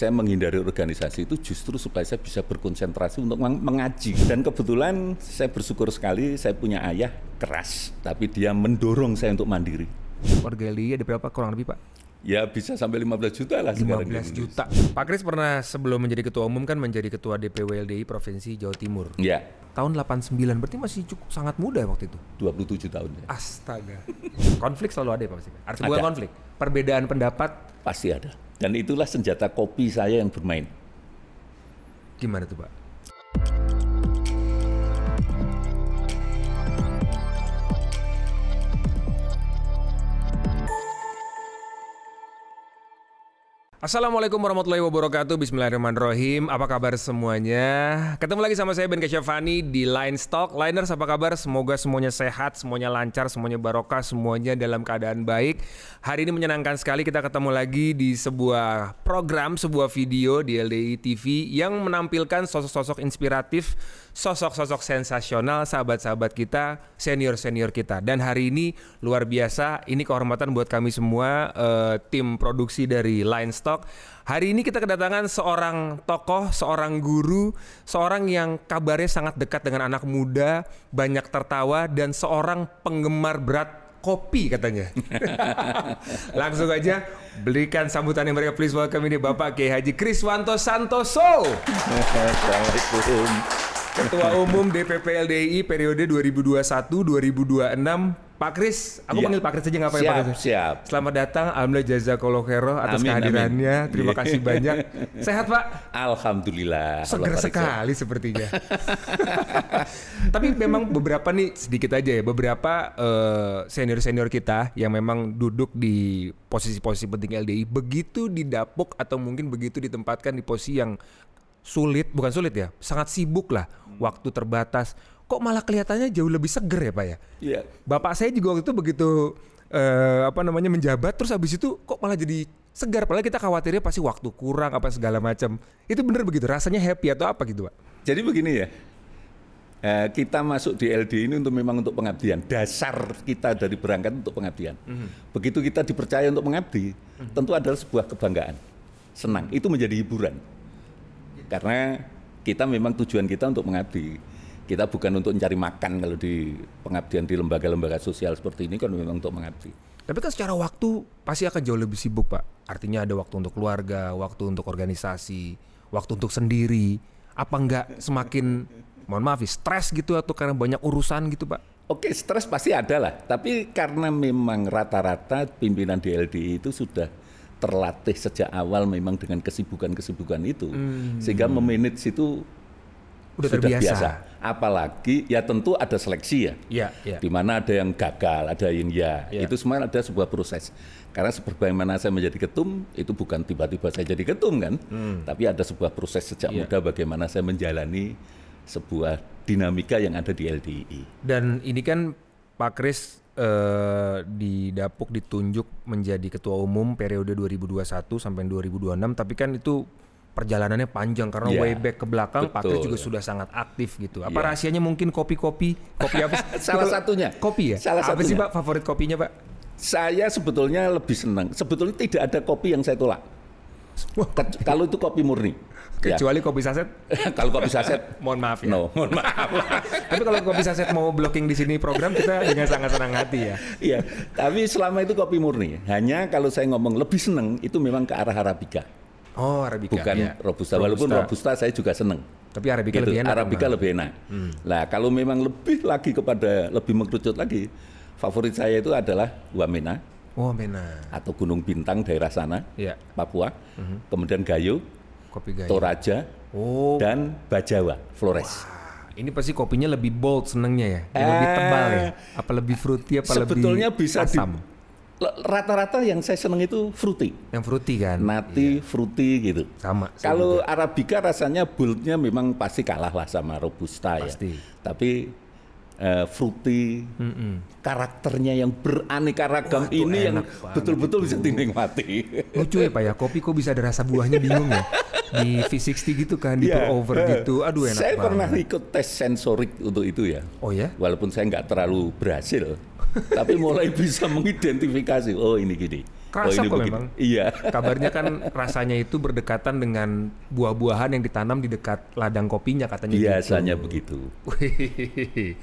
saya menghindari organisasi itu justru supaya saya bisa berkonsentrasi untuk mengaji. Dan kebetulan saya bersyukur sekali saya punya ayah keras, tapi dia mendorong saya untuk mandiri. Warga Eli ada berapa kurang lebih Pak? Ya bisa sampai 15 juta lah 15 belas juta. Pak Kris pernah sebelum menjadi ketua umum kan menjadi ketua DPW LDI Provinsi Jawa Timur. Iya. Tahun 89 berarti masih cukup sangat muda ya waktu itu. 27 tahun. Ya. Astaga. konflik selalu ada ya Pak pasti. Ada. konflik, perbedaan pendapat pasti ada dan itulah senjata kopi saya yang bermain. Gimana tuh Pak? Assalamualaikum warahmatullahi wabarakatuh Bismillahirrahmanirrahim Apa kabar semuanya? Ketemu lagi sama saya Ben Kesyafani di Line Stock Liners apa kabar? Semoga semuanya sehat, semuanya lancar, semuanya barokah Semuanya dalam keadaan baik Hari ini menyenangkan sekali kita ketemu lagi di sebuah program, sebuah video di LDI TV Yang menampilkan sosok-sosok inspiratif sosok-sosok sensasional sahabat-sahabat kita, senior-senior kita. Dan hari ini luar biasa, ini kehormatan buat kami semua uh, tim produksi dari Line Stock. Hari ini kita kedatangan seorang tokoh, seorang guru, seorang yang kabarnya sangat dekat dengan anak muda, banyak tertawa dan seorang penggemar berat kopi katanya. Langsung aja belikan sambutan yang mereka please welcome ini Bapak Kiai Haji Kriswanto Santoso. Assalamualaikum. Ketua Umum DPP LDI periode 2021-2026 Pak Kris, aku yeah. panggil Pak Kris aja nggak apa-apa. Siap, Pak Kris. siap. Selamat datang, Alhamdulillah jazakallahu khairoh atas amin, kehadirannya. Amin. Terima iya. kasih banyak. Sehat Pak? Alhamdulillah. Seger sekali sepertinya. Tapi memang beberapa nih sedikit aja ya, beberapa eh, senior-senior uh, kita yang memang duduk di posisi-posisi penting LDI begitu didapuk atau mungkin begitu ditempatkan di posisi yang sulit, bukan sulit ya, sangat sibuk lah waktu terbatas. Kok malah kelihatannya jauh lebih seger ya Pak ya? Iya. Bapak saya juga waktu itu begitu uh, apa namanya menjabat terus habis itu kok malah jadi segar padahal kita khawatirnya pasti waktu kurang apa segala macam itu bener begitu rasanya happy atau apa gitu pak jadi begini ya eh, kita masuk di LD ini untuk memang untuk pengabdian dasar kita dari berangkat untuk pengabdian mm-hmm. begitu kita dipercaya untuk mengabdi mm-hmm. tentu adalah sebuah kebanggaan senang itu menjadi hiburan karena kita memang tujuan kita untuk mengabdi. Kita bukan untuk mencari makan kalau di pengabdian di lembaga-lembaga sosial seperti ini kan memang untuk mengabdi. Tapi kan secara waktu pasti akan jauh lebih sibuk, Pak. Artinya ada waktu untuk keluarga, waktu untuk organisasi, waktu untuk sendiri. Apa enggak semakin mohon maaf, stres gitu atau karena banyak urusan gitu, Pak? Oke, stres pasti ada lah. Tapi karena memang rata-rata pimpinan DLDI itu sudah terlatih sejak awal memang dengan kesibukan-kesibukan itu hmm. sehingga memanage itu sudah terbiasa. biasa. Apalagi ya tentu ada seleksi ya. ya, ya. Di mana ada yang gagal, ada yang ya. ya. Itu semua ada sebuah proses. Karena sebagaimana saya menjadi ketum, itu bukan tiba-tiba saya jadi ketum kan, hmm. tapi ada sebuah proses sejak ya. muda bagaimana saya menjalani sebuah dinamika yang ada di LDI. Dan ini kan Pak Kris uh, di Dapuk ditunjuk menjadi ketua umum periode 2021 sampai 2026 tapi kan itu perjalanannya panjang karena yeah. way back ke belakang Patrick juga sudah sangat aktif gitu. Apa yeah. rahasianya mungkin kopi-kopi, kopi apa? Salah satunya. Kopi ya? Salah apa sih Pak favorit kopinya Pak? Saya sebetulnya lebih senang. Sebetulnya tidak ada kopi yang saya tolak. Kalau itu kopi murni. Ya. Kecuali ya. kopi saset. kalau kopi saset, mohon maaf ya. No, mohon maaf. tapi kalau kopi saset mau blocking di sini program kita dengan sangat senang hati ya. Iya, tapi selama itu kopi murni. Hanya kalau saya ngomong lebih seneng itu memang ke arah arabica. Oh, arabica. Bukan ya. robusta. robusta. Walaupun robusta saya juga seneng. Tapi arabica gitu. lebih enak. Arabica lebih enak. Hmm. Nah, kalau memang lebih lagi kepada lebih mengkerucut lagi, favorit saya itu adalah Wamena. Oh, Wamena. Atau Gunung Bintang daerah sana, ya. Papua. Uh mhm. -huh. Kemudian Gayo Kopi gayo. Toraja. Oh. Dan Bajawa, Flores. Wow. Ini pasti kopinya lebih bold senengnya ya, eh, lebih tebal ya, apa lebih fruity apa sebetulnya lebih bisa asam. rata-rata yang saya seneng itu fruity. Yang fruity kan? Nati, iya. fruity gitu. Sama. Kalau Arabica rasanya boldnya memang pasti kalah lah sama Robusta ya. pasti. ya. Tapi uh, fruity, mm -mm. karakternya yang beraneka ragam Wah, ini yang betul-betul bisa dinikmati. Lucu ya Pak ya, kopi kok bisa ada rasa buahnya bingung ya? di V60 gitu kan, di yeah. over eh, gitu. Aduh enak Saya banget. pernah ikut tes sensorik untuk itu ya. Oh ya? Walaupun saya nggak terlalu berhasil, tapi mulai bisa mengidentifikasi, oh ini gini. Kerasa kok memang. Iya. Kabarnya kan rasanya itu berdekatan dengan buah-buahan yang ditanam di dekat ladang kopinya katanya. Biasanya gitu. begitu.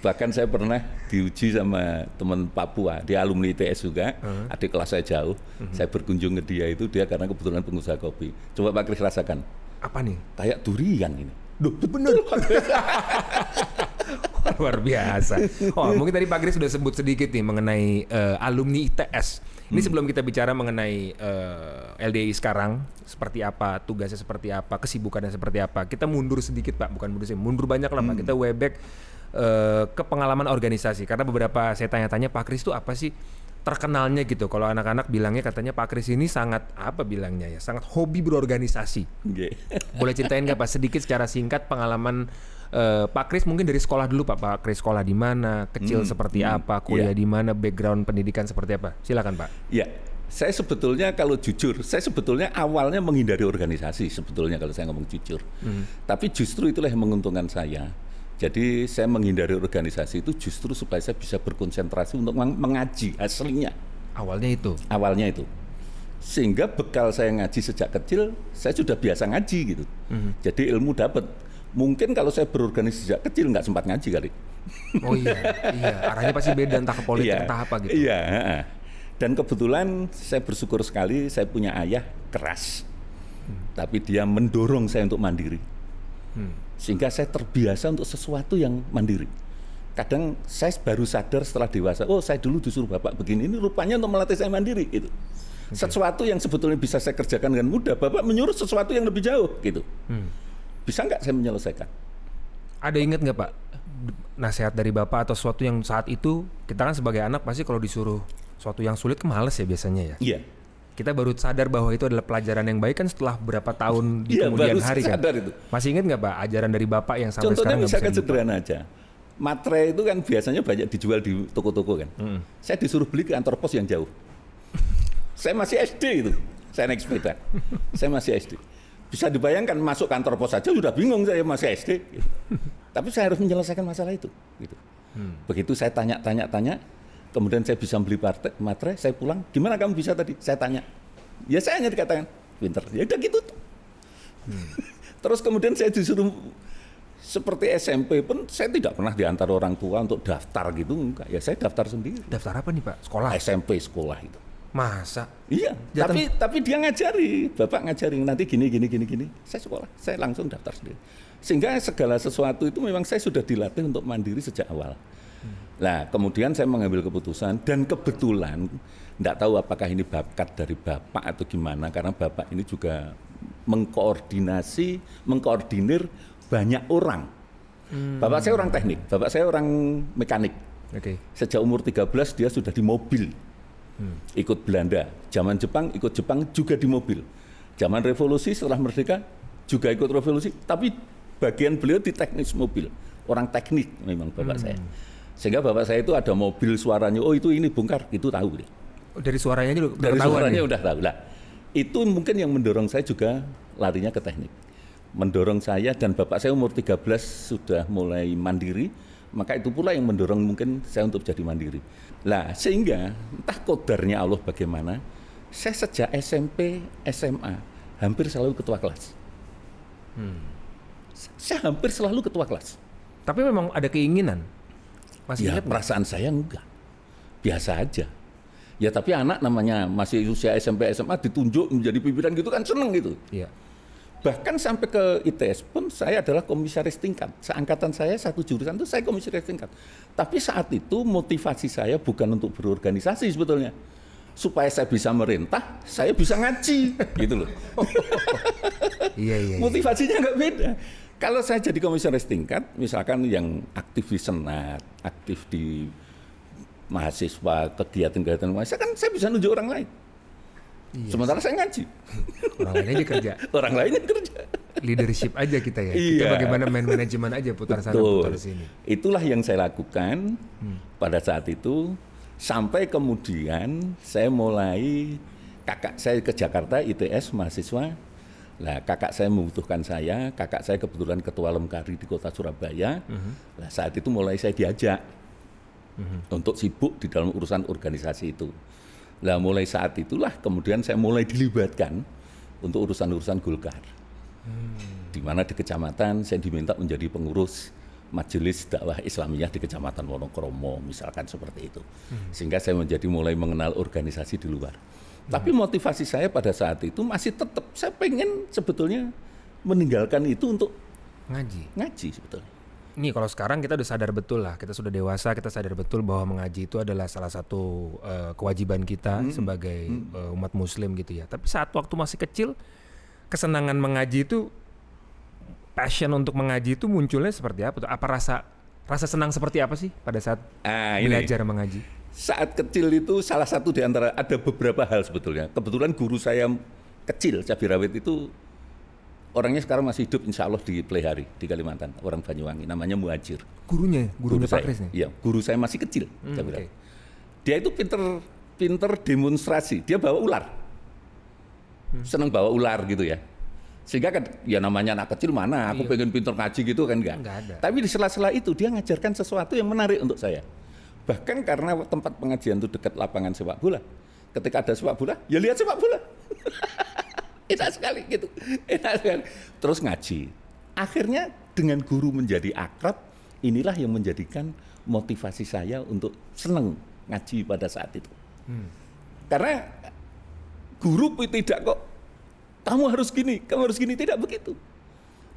Bahkan saya pernah diuji sama teman Papua, dia alumni ITS juga, uh-huh. adik kelas saya jauh. Uh-huh. Saya berkunjung ke dia itu dia karena kebetulan pengusaha kopi. Coba Pak Kris rasakan. Apa nih? Kayak durian ini. Duh, benar Luar biasa. Oh, mungkin tadi Pak Kris sudah sebut sedikit nih mengenai uh, alumni ITS ini hmm. sebelum kita bicara mengenai uh, eh, LDI sekarang seperti apa, tugasnya seperti apa, kesibukannya seperti apa. Kita mundur sedikit Pak, bukan mundur sih mundur banyak lah Pak. Hmm. Kita way uh, eh, ke pengalaman organisasi karena beberapa saya tanya-tanya Pak Kris itu apa sih terkenalnya gitu. Kalau anak-anak bilangnya katanya Pak Kris ini sangat apa bilangnya ya, sangat hobi berorganisasi. Okay. Boleh ceritain nggak Pak sedikit secara singkat pengalaman uh, Pak Kris mungkin dari sekolah dulu Pak. Pak Kris sekolah di mana, kecil hmm, seperti hmm, apa, iya. kuliah yeah. di mana, background pendidikan seperti apa? Silakan Pak. Iya. Yeah. Saya sebetulnya kalau jujur, saya sebetulnya awalnya menghindari organisasi sebetulnya kalau saya ngomong jujur. Hmm. Tapi justru itulah yang menguntungkan saya. Jadi saya menghindari organisasi itu justru supaya saya bisa berkonsentrasi untuk mengaji aslinya. Awalnya itu. Awalnya itu. Sehingga bekal saya ngaji sejak kecil, saya sudah biasa ngaji gitu. -hmm. Jadi ilmu dapat mungkin kalau saya berorganisasi sejak kecil nggak sempat ngaji kali. Oh iya, iya. Arahnya pasti beda entah ke politik iya, entah apa gitu. Iya. Dan kebetulan saya bersyukur sekali saya punya ayah keras, hmm. tapi dia mendorong saya untuk mandiri. Hmm. Sehingga saya terbiasa untuk sesuatu yang mandiri. Kadang saya baru sadar setelah dewasa, oh saya dulu disuruh bapak begini, ini rupanya untuk melatih saya mandiri Itu Okay. Sesuatu yang sebetulnya bisa saya kerjakan dengan mudah, bapak menyuruh sesuatu yang lebih jauh gitu. Hmm bisa nggak saya menyelesaikan? Ada ingat nggak Pak nasihat dari Bapak atau sesuatu yang saat itu kita kan sebagai anak pasti kalau disuruh sesuatu yang sulit kemales kan ya biasanya ya. Iya. Kita baru sadar bahwa itu adalah pelajaran yang baik kan setelah berapa tahun di ya, kemudian baru hari kan. Itu. Masih ingat nggak Pak ajaran dari Bapak yang sampai Contohnya sekarang? Contohnya misalkan sederhana aja. Matre itu kan biasanya banyak dijual di toko-toko kan. Hmm. Saya disuruh beli ke kantor pos yang jauh. saya masih SD itu. Saya naik sepeda. saya masih SD. Bisa dibayangkan masuk kantor pos saja sudah bingung saya masih SD. Tapi saya harus menyelesaikan masalah itu. Gitu. Hmm. Begitu saya tanya-tanya-tanya, kemudian saya bisa beli partai, materai, saya pulang. Gimana kamu bisa tadi? Saya tanya. Ya saya hanya dikatakan pinter. Ya udah gitu. Hmm. Terus kemudian saya disuruh seperti SMP pun saya tidak pernah diantar orang tua untuk daftar gitu enggak. Ya saya daftar sendiri. Daftar apa nih Pak? Sekolah. SMP sekolah itu. Masa? Iya. Ya, tapi tapi dia ngajari, bapak ngajari nanti gini gini gini gini. Saya sekolah, saya langsung daftar sendiri. Sehingga segala sesuatu itu memang saya sudah dilatih untuk mandiri sejak awal. Hmm. Nah, kemudian saya mengambil keputusan dan kebetulan tidak tahu apakah ini bakat dari bapak atau gimana karena bapak ini juga mengkoordinasi, mengkoordinir banyak orang. Hmm. Bapak saya orang teknik, bapak saya orang mekanik. Okay. Sejak umur 13 dia sudah di mobil. Hmm. ikut Belanda. Zaman Jepang ikut Jepang juga di mobil. Zaman revolusi setelah merdeka juga ikut revolusi, tapi bagian beliau di teknis mobil. Orang teknik memang bapak hmm. saya. Sehingga bapak saya itu ada mobil suaranya, oh itu ini bongkar, itu tahu deh. Oh, dari suaranya aja Dari tahu suaranya ya? udah tahu lah. Itu mungkin yang mendorong saya juga larinya ke teknik. Mendorong saya dan bapak saya umur 13 sudah mulai mandiri, maka itu pula yang mendorong mungkin saya untuk jadi mandiri. Lah, sehingga entah kodarnya Allah bagaimana, saya sejak SMP, SMA hampir selalu ketua kelas. Hmm. Saya hampir selalu ketua kelas. Tapi memang ada keinginan. Masih ya, perasaan saya enggak. Biasa aja. Ya tapi anak namanya masih usia SMP SMA ditunjuk menjadi pimpinan gitu kan seneng gitu. Iya bahkan sampai ke ITS pun saya adalah komisaris tingkat. Seangkatan saya satu jurusan itu saya komisaris tingkat. Tapi saat itu motivasi saya bukan untuk berorganisasi sebetulnya. Supaya saya bisa merintah, saya bisa ngaji, gitu loh. Iya, iya, iya, Motivasinya nggak beda. Kalau saya jadi komisaris tingkat, misalkan yang aktif di senat, aktif di mahasiswa, kegiatan-kegiatan mahasiswa, kan saya bisa nunjuk orang lain Yes. Iya Sementara saya ngaji. Orang lainnya aja kerja. Orang lainnya kerja. Leadership aja kita ya. Iya. Kita bagaimana main manajemen aja putar Betul. putar sini. Itulah yang saya lakukan hmm. pada saat itu sampai kemudian saya mulai kakak saya ke Jakarta ITS mahasiswa. Lah kakak saya membutuhkan saya, kakak saya kebetulan ketua lemkari di kota Surabaya. Uh-huh. Lah saat itu mulai saya diajak uh-huh. untuk sibuk di dalam urusan organisasi itu Nah mulai saat itulah kemudian saya mulai dilibatkan untuk urusan-urusan Golkar. Hmm. Di mana di kecamatan saya diminta menjadi pengurus majelis dakwah Islamiyah di kecamatan Wonokromo misalkan seperti itu. Hmm. Sehingga saya menjadi mulai mengenal organisasi di luar. Hmm. Tapi motivasi saya pada saat itu masih tetap saya pengen sebetulnya meninggalkan itu untuk ngaji. Ngaji sebetulnya nih kalau sekarang kita udah sadar betul lah, kita sudah dewasa, kita sadar betul bahwa mengaji itu adalah salah satu uh, kewajiban kita hmm. sebagai hmm. Uh, umat muslim gitu ya. Tapi saat waktu masih kecil kesenangan mengaji itu passion untuk mengaji itu munculnya seperti apa tuh? Apa rasa rasa senang seperti apa sih pada saat ah, belajar mengaji? Saat kecil itu salah satu di antara ada beberapa hal sebetulnya. Kebetulan guru saya kecil Rawit itu orangnya sekarang masih hidup insya Allah di Plehari di Kalimantan orang Banyuwangi namanya Muhajir gurunya gurunya guru Pak Kris iya guru saya masih kecil hmm, saya Okay. dia itu pinter pinter demonstrasi dia bawa ular hmm. senang bawa ular gitu ya sehingga kan ya namanya anak kecil mana aku iya. pengen pinter ngaji gitu kan enggak, enggak ada. tapi di sela-sela itu dia ngajarkan sesuatu yang menarik untuk saya bahkan karena tempat pengajian itu dekat lapangan sepak bola ketika ada sepak bola ya lihat sepak bola enak sekali gitu enak sekali terus ngaji akhirnya dengan guru menjadi akrab inilah yang menjadikan motivasi saya untuk seneng ngaji pada saat itu hmm. karena guru tidak kok kamu harus gini kamu harus gini tidak begitu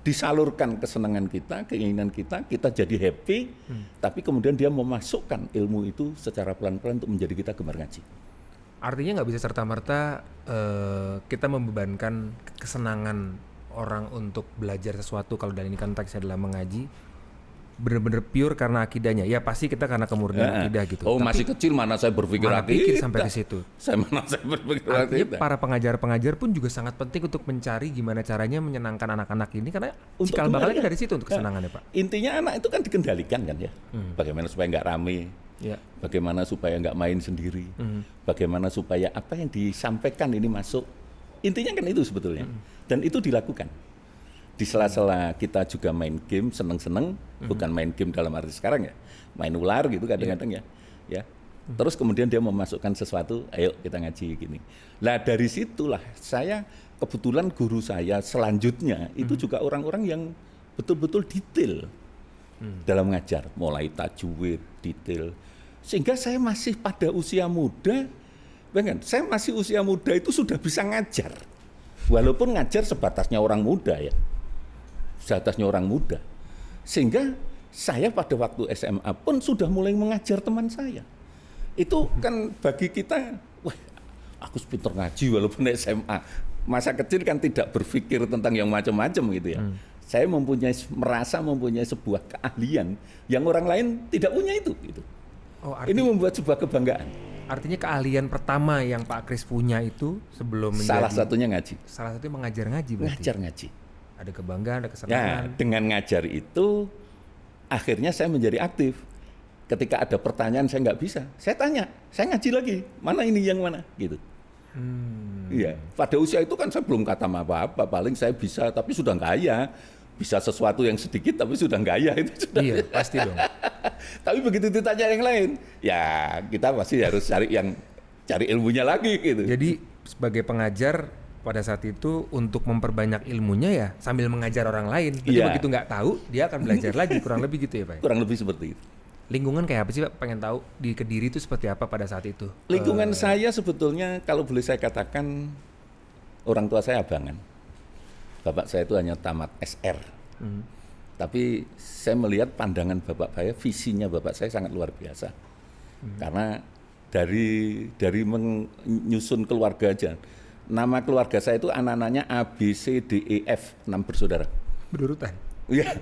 disalurkan kesenangan kita, keinginan kita, kita jadi happy, hmm. tapi kemudian dia memasukkan ilmu itu secara pelan-pelan untuk menjadi kita gemar ngaji artinya nggak bisa serta merta uh, eh, kita membebankan kesenangan orang untuk belajar sesuatu kalau dalam ini konteksnya adalah mengaji benar-benar pure karena akidahnya ya pasti kita karena kemurnian eh, akidah gitu oh tapi, masih kecil mana saya berpikir mana pikir sampai ke situ saya mana saya berpikir artinya akidah. para pengajar-pengajar pun juga sangat penting untuk mencari gimana caranya menyenangkan anak-anak ini karena untuk cikal bakalnya dari situ untuk nah, kesenangannya pak intinya anak itu kan dikendalikan kan ya hmm. bagaimana supaya nggak rame Yeah. Bagaimana supaya nggak main sendiri, hmm. bagaimana supaya apa yang disampaikan ini masuk. Intinya kan itu sebetulnya. Hmm. Dan itu dilakukan. Di sela-sela kita juga main game, seneng-seneng, hmm. bukan main game dalam arti sekarang ya, main ular gitu kadang-kadang ya. ya. ya. Hmm. Terus kemudian dia memasukkan sesuatu, ayo kita ngaji gini. Nah dari situlah saya kebetulan guru saya selanjutnya itu hmm. juga orang-orang yang betul-betul detail hmm. dalam mengajar, mulai tajwid detail, sehingga saya masih pada usia muda, Bayangkan, saya masih usia muda itu sudah bisa ngajar. Walaupun ngajar sebatasnya orang muda ya. Sebatasnya orang muda. Sehingga saya pada waktu SMA pun sudah mulai mengajar teman saya. Itu kan bagi kita, wah aku pinter ngaji walaupun SMA. Masa kecil kan tidak berpikir tentang yang macam-macam gitu ya. Hmm. Saya mempunyai merasa mempunyai sebuah keahlian yang orang lain tidak punya itu gitu. Oh, arti... Ini membuat sebuah kebanggaan. Artinya keahlian pertama yang Pak Kris punya itu sebelum menjadi salah satunya ngaji. Salah satunya mengajar ngaji berarti. Ngajar ngaji. Ada kebanggaan, ada nah, kesenangan. Ya, dengan ngajar itu akhirnya saya menjadi aktif. Ketika ada pertanyaan saya nggak bisa, saya tanya, saya ngaji lagi. Mana ini yang mana? Gitu. Hmm. Iya. Hmm. Pada usia itu kan saya belum kata apa-apa, paling saya bisa, tapi sudah kaya bisa sesuatu yang sedikit tapi sudah gaya itu sudah. Iya, pasti dong. tapi begitu ditanya yang lain, ya kita pasti harus cari yang cari ilmunya lagi gitu. Jadi sebagai pengajar pada saat itu untuk memperbanyak ilmunya ya sambil mengajar orang lain. Tapi iya. begitu nggak tahu dia akan belajar lagi kurang lebih gitu ya Pak. Kurang lebih seperti itu. Lingkungan kayak apa sih Pak? Pengen tahu di Kediri itu seperti apa pada saat itu? Lingkungan uh, saya sebetulnya kalau boleh saya katakan orang tua saya abangan bapak saya itu hanya tamat SR. Hmm. Tapi saya melihat pandangan bapak saya, visinya bapak saya sangat luar biasa. Hmm. Karena dari dari menyusun keluarga aja. Nama keluarga saya itu anak-anaknya A B C D E F, enam bersaudara. Berurutan. Iya.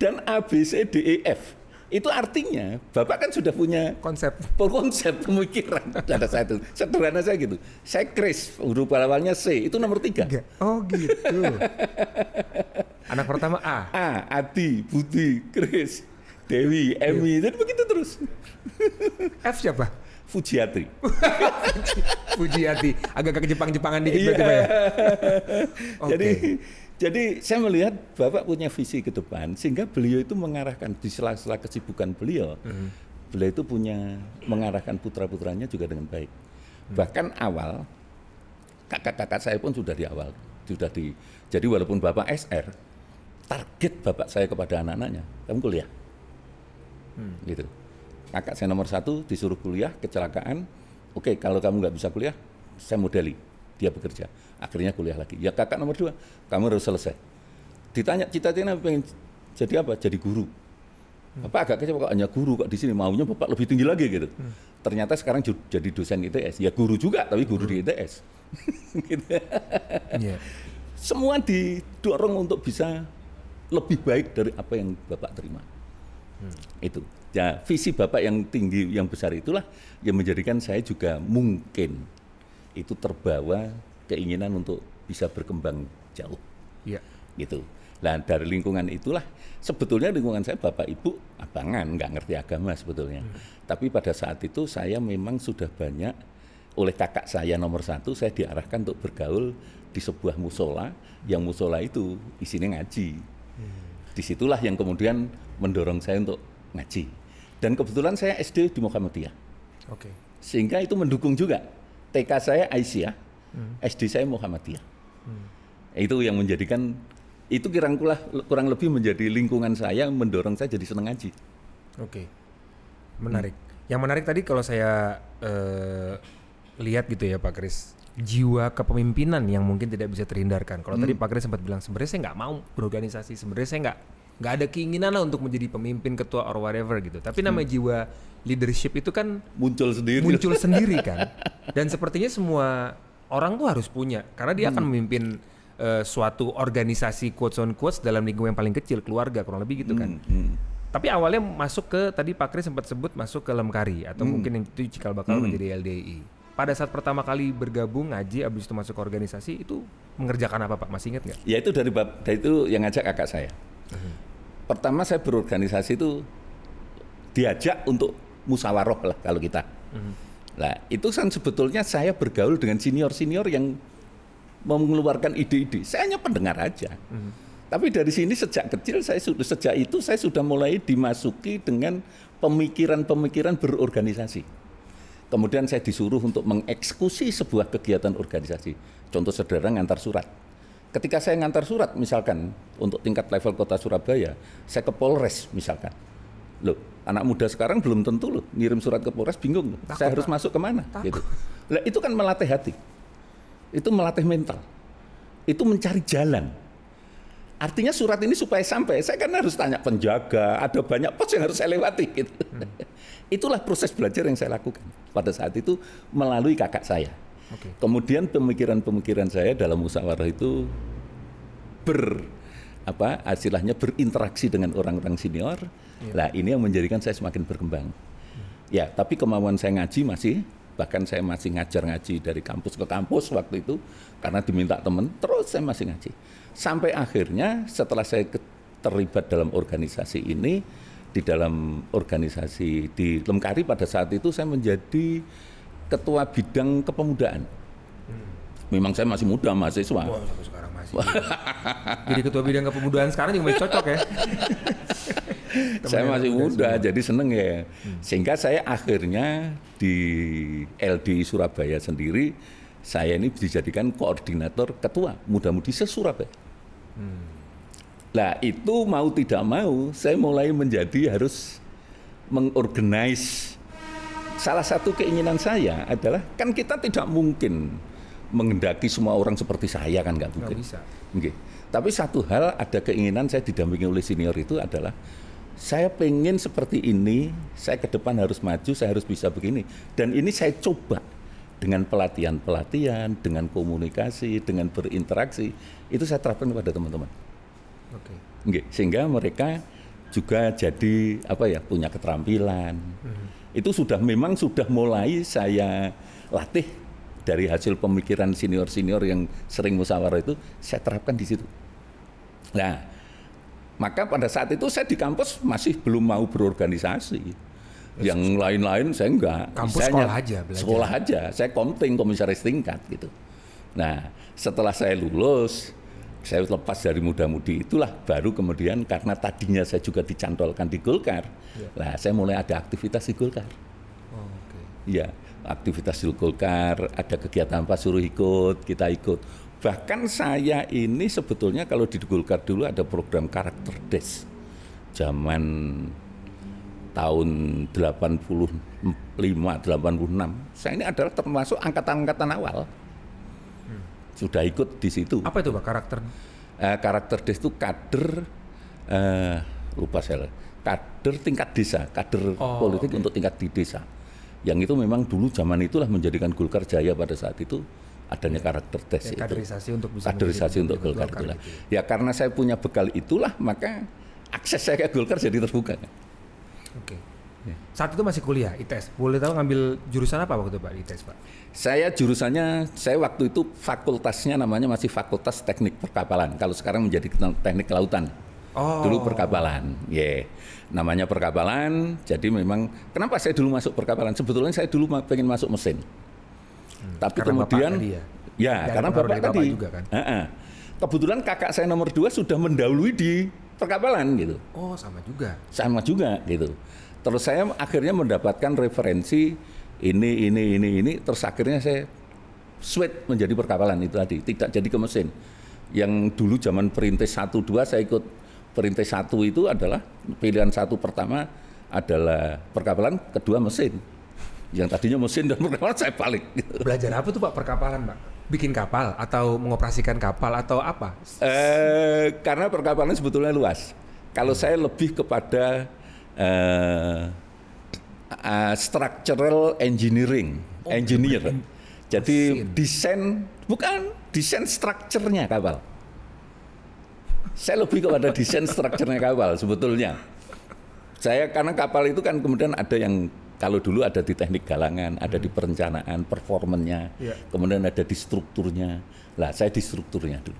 Dan A B C D E F itu artinya Bapak kan sudah punya konsep, konsep pemikiran. Ada saya itu. Sederhana saya gitu. Saya Chris, huruf awalnya C, itu nomor tiga. Oh gitu. Anak pertama A. A, Adi, Budi, Chris, Dewi, Emi, iya. dan begitu terus. F siapa? Fujiati. Fujiati, agak ke Jepang-Jepangan dikit yeah. Iya. ya. okay. Jadi jadi saya melihat Bapak punya visi ke depan sehingga beliau itu mengarahkan di sela-sela kesibukan beliau. Hmm. Beliau itu punya mengarahkan putra-putranya juga dengan baik. Hmm. Bahkan awal kakak-kakak saya pun sudah di awal, sudah di jadi walaupun Bapak SR, target Bapak saya kepada anak-anaknya, kamu kuliah. Hmm. Gitu. Kakak saya nomor satu disuruh kuliah, kecelakaan. Oke, kalau kamu nggak bisa kuliah, saya modeli, dia bekerja Akhirnya kuliah lagi. Ya kakak nomor dua, kamu harus selesai. Ditanya cita-cita pengen jadi apa? Jadi guru. Hmm. Bapak agak kecewa kok hanya guru kok di sini maunya bapak lebih tinggi lagi gitu. Hmm. Ternyata sekarang jadi dosen ITS. Ya guru juga tapi guru hmm. di ITS. gitu. yeah. Semua didorong untuk bisa lebih baik dari apa yang bapak terima. Hmm. Itu. Ya visi bapak yang tinggi yang besar itulah yang menjadikan saya juga mungkin itu terbawa keinginan untuk bisa berkembang jauh. Ya. Gitu. Nah dari lingkungan itulah sebetulnya lingkungan saya bapak ibu abangan nggak ngerti agama sebetulnya. Hmm. Tapi pada saat itu saya memang sudah banyak oleh kakak saya nomor satu saya diarahkan untuk bergaul di sebuah musola yang musola itu di sini ngaji. Hmm. Disitulah yang kemudian mendorong saya untuk ngaji. Dan kebetulan saya SD di Muhammadiyah. Oke. Okay. Sehingga itu mendukung juga. TK saya Aisyah, hmm. SD saya Muhammadiyah. Hmm. Itu yang menjadikan itu kurang kurang lebih menjadi lingkungan saya mendorong saya jadi senang ngaji. Oke. Okay. Menarik. Hmm. Yang menarik tadi kalau saya eh, lihat gitu ya Pak Kris, jiwa kepemimpinan yang mungkin tidak bisa terhindarkan. Kalau hmm. tadi Pak Kris sempat bilang sebenarnya saya nggak mau berorganisasi, sebenarnya saya nggak nggak ada keinginan lah untuk menjadi pemimpin ketua or whatever gitu. Tapi hmm. namanya jiwa leadership itu kan muncul sendiri. Muncul sendiri kan. Dan sepertinya semua orang tuh harus punya karena dia hmm. akan memimpin uh, suatu organisasi quotes on quotes dalam lingkungan yang paling kecil keluarga kurang lebih gitu kan. hmm. kan. Hmm. Tapi awalnya masuk ke tadi Pak Kris sempat sebut masuk ke Lemkari atau hmm. mungkin itu cikal bakal hmm. menjadi LDI pada saat pertama kali bergabung ngaji abis itu masuk ke organisasi itu mengerjakan apa Pak? Masih ingat nggak? Ya itu dari bab dari itu yang ngajak kakak saya. Hmm. Pertama saya berorganisasi itu diajak untuk musyawarah lah kalau kita. Hmm. Nah, itu kan sebetulnya saya bergaul dengan senior-senior yang mengeluarkan ide-ide. Saya hanya pendengar aja. Mm-hmm. Tapi dari sini sejak kecil saya sudah sejak itu saya sudah mulai dimasuki dengan pemikiran-pemikiran berorganisasi. Kemudian saya disuruh untuk mengeksekusi sebuah kegiatan organisasi. Contoh sederhana ngantar surat. Ketika saya ngantar surat misalkan untuk tingkat level kota Surabaya, saya ke Polres misalkan. Loh, anak muda sekarang belum tentu loh ngirim surat ke Polres bingung takut, saya harus masuk kemana takut. gitu nah, itu kan melatih hati itu melatih mental itu mencari jalan artinya surat ini supaya sampai saya kan harus tanya penjaga ada banyak pos yang harus saya lewati gitu hmm. itulah proses belajar yang saya lakukan pada saat itu melalui kakak saya okay. kemudian pemikiran-pemikiran saya dalam musyawarah itu ber apa istilahnya berinteraksi dengan orang-orang senior Nah ini yang menjadikan saya semakin berkembang. Ya, tapi kemauan saya ngaji masih, bahkan saya masih ngajar ngaji dari kampus ke kampus waktu itu, karena diminta teman, terus saya masih ngaji. Sampai akhirnya setelah saya terlibat dalam organisasi ini, di dalam organisasi di Lemkari pada saat itu saya menjadi ketua bidang kepemudaan. Hmm. Memang saya masih muda mahasiswa. Wah, sekarang masih. Jadi ketua bidang kepemudaan sekarang juga masih cocok ya. saya masih muda semua. jadi seneng ya. Hmm. Sehingga saya akhirnya di LDI Surabaya sendiri saya ini dijadikan koordinator ketua muda-mudi se-Surabaya. Hmm. Nah itu mau tidak mau saya mulai menjadi harus mengorganize salah satu keinginan saya adalah kan kita tidak mungkin mengendaki semua orang seperti saya kan nggak mungkin. Nggak bisa. Okay. Tapi satu hal ada keinginan saya didampingi oleh senior itu adalah saya pengen seperti ini, saya ke depan harus maju, saya harus bisa begini. Dan ini saya coba dengan pelatihan-pelatihan, dengan komunikasi, dengan berinteraksi, itu saya terapkan kepada teman-teman. Oke. Sehingga mereka juga jadi apa ya punya keterampilan. Hmm. Itu sudah memang sudah mulai saya latih dari hasil pemikiran senior-senior yang sering musyawarah itu saya terapkan di situ. Nah, maka pada saat itu saya di kampus masih belum mau berorganisasi. Yang lain-lain saya enggak. Kampus saya sekolah aja belajar. Sekolah aja. Saya komting komisaris tingkat gitu. Nah, setelah saya lulus, saya lepas dari muda-mudi itulah baru kemudian karena tadinya saya juga dicantolkan di Golkar. Ya. saya mulai ada aktivitas di Golkar. Oh, okay. Ya, aktivitas di Golkar, ada kegiatan apa suruh ikut, kita ikut. Bahkan saya ini sebetulnya kalau di Golkar dulu ada program karakter des. Zaman tahun 85 86 saya ini adalah termasuk angkatan-angkatan awal hmm. sudah ikut di situ apa itu pak karakter eh, karakter des itu kader eh, lupa saya kader tingkat desa kader oh, politik okay. untuk tingkat di desa yang itu memang dulu zaman itulah menjadikan Golkar jaya pada saat itu adanya karakter tes ya, kaderisasi itu. untuk bisa kaderisasi untuk Golkar Gitu. Ya karena saya punya bekal itulah maka akses saya ke Golkar jadi terbuka. Oke. Ya. Saat itu masih kuliah ites. Boleh tahu ngambil jurusan apa waktu itu Pak Ites, Pak? Saya jurusannya saya waktu itu fakultasnya namanya masih Fakultas Teknik Perkapalan. Kalau sekarang menjadi Teknik Kelautan. Oh. Dulu perkapalan, ye. Ya. Yeah. Namanya perkapalan, jadi memang kenapa saya dulu masuk perkapalan? Sebetulnya saya dulu pengen masuk mesin. Hmm. Tapi karena kemudian ya, ya karena bapak tadi. juga kan. Uh -uh. Kebetulan kakak saya nomor dua sudah mendahului di perkapalan gitu. Oh, sama juga. Sama juga gitu. Terus saya akhirnya mendapatkan referensi ini ini ini ini terus akhirnya saya switch menjadi perkapalan itu tadi, tidak jadi ke mesin. Yang dulu zaman perintis satu dua saya ikut perintis satu itu adalah pilihan satu pertama adalah perkapalan, kedua mesin yang tadinya mesin dan perkapalan saya balik. Belajar apa tuh Pak perkapalan Pak? Bikin kapal atau mengoperasikan kapal atau apa? Eh, karena perkapalan sebetulnya luas. Kalau hmm. saya lebih kepada eh, uh, structural engineering, oh, engineer. Bener. Jadi desain bukan desain strukturnya kapal. Saya lebih kepada desain strukturnya kapal sebetulnya. Saya karena kapal itu kan kemudian ada yang kalau dulu ada di teknik galangan, ada di hmm. perencanaan, performanya, yeah. kemudian ada di strukturnya. Lah, saya di strukturnya dulu.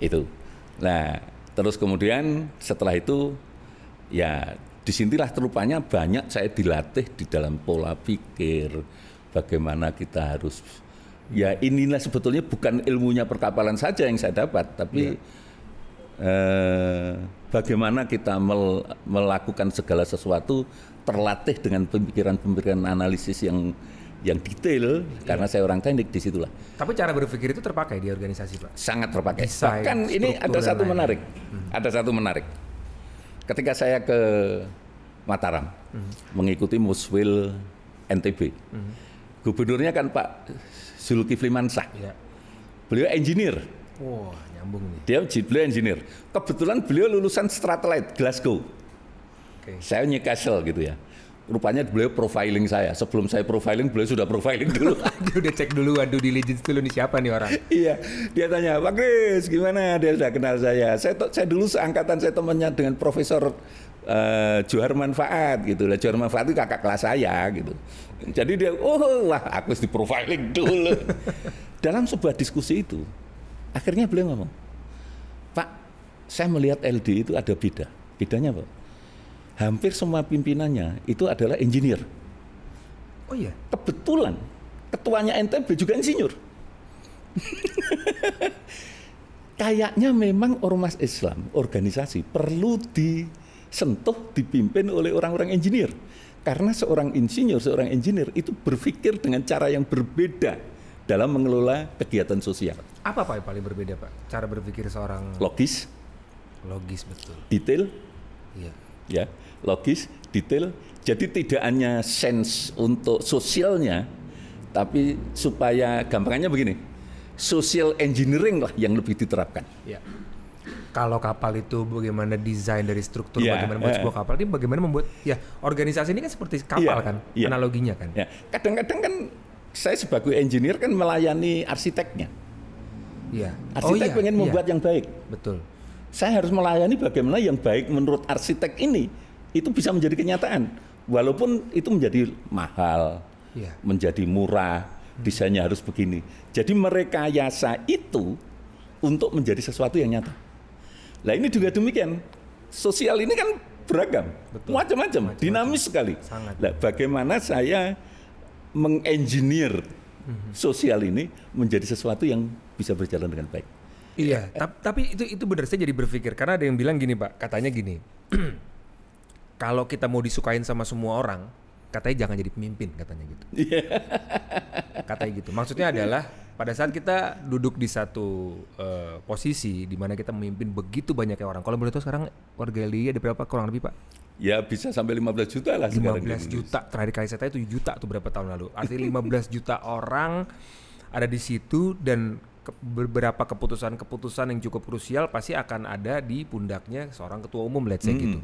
Itu. Nah, terus kemudian setelah itu ya disinilah terupanya banyak saya dilatih di dalam pola pikir, bagaimana kita harus ya inilah sebetulnya bukan ilmunya perkapalan saja yang saya dapat, tapi yeah. Ya. bagaimana kita melakukan segala sesuatu terlatih dengan pemikiran-pemikiran analisis yang yang detail ya. karena saya orang teknik di situlah. Tapi cara berpikir itu terpakai di organisasi, Pak. Sangat terpakai. Desain, Bahkan ini ada satu menarik. Hmm. Ada satu menarik. Ketika saya ke Mataram hmm. mengikuti Muswil NTB. Hmm. Gubernurnya kan Pak Zulkifli Mansah. Ya. Beliau engineer. Wah, wow, nyambung nih. Dia beliau engineer. Kebetulan beliau lulusan Stratelite Glasgow. Okay. Saya Newcastle gitu ya. Rupanya beliau profiling saya. Sebelum saya profiling, beliau sudah profiling dulu. aduh, udah cek dulu, aduh diligence dulu nih siapa nih orang. iya, dia tanya, Pak Kris, gimana? Dia sudah kenal saya. Saya, saya dulu seangkatan saya temannya dengan Profesor uh, eh, Johar Manfaat gitu lah. Johar Manfaat itu kakak kelas saya gitu. Jadi dia, oh lah, aku harus di profiling dulu. Dalam sebuah diskusi itu, akhirnya beliau ngomong, Pak, saya melihat LD itu ada beda. Bedanya apa? hampir semua pimpinannya itu adalah engineer. Oh iya. Kebetulan ketuanya NTB juga insinyur. Kayaknya memang ormas Islam, organisasi perlu disentuh, dipimpin oleh orang-orang engineer. Karena seorang insinyur, seorang engineer itu berpikir dengan cara yang berbeda dalam mengelola kegiatan sosial. Apa Pak yang paling berbeda Pak? Cara berpikir seorang logis, logis betul, detail, iya, ya logis, detail. Jadi tidak hanya sense untuk sosialnya, tapi supaya gampangnya begini, social engineering lah yang lebih diterapkan. Ya. Kalau kapal itu bagaimana desain dari struktur, ya, bagaimana membuat uh, sebuah kapal, ini bagaimana membuat ya organisasi ini kan seperti kapal ya, kan, ya, analoginya kan. Kadang-kadang ya. kan saya sebagai engineer kan melayani arsiteknya. Iya. Oh arsitek oh, iya, pengen iya. membuat yang baik. Betul. Saya harus melayani bagaimana yang baik menurut arsitek ini itu bisa menjadi kenyataan walaupun itu menjadi mahal ya. menjadi murah hmm. desainnya harus begini jadi merekayasa itu untuk menjadi sesuatu yang nyata nah ini juga demikian sosial ini kan beragam macam-macam dinamis sekali Nah, bagaimana saya mengengineer mhm. sosial ini menjadi sesuatu yang bisa berjalan dengan baik iya tapi itu itu benar saya jadi berpikir karena ada yang bilang gini pak katanya gini kalau kita mau disukain sama semua orang, katanya jangan jadi pemimpin katanya gitu. Yeah. katanya gitu. Maksudnya adalah pada saat kita duduk di satu uh, posisi di mana kita memimpin begitu banyak orang. Kalau boleh tahu sekarang warga LDI ada berapa kurang lebih, Pak? Ya bisa sampai 15 juta lah 15 sekarang. 15 juta. Terakhir kali saya tanya 7 juta tuh berapa tahun lalu. Artinya 15 juta orang ada di situ dan ke, beberapa keputusan-keputusan yang cukup krusial pasti akan ada di pundaknya seorang ketua umum let's say mm, gitu.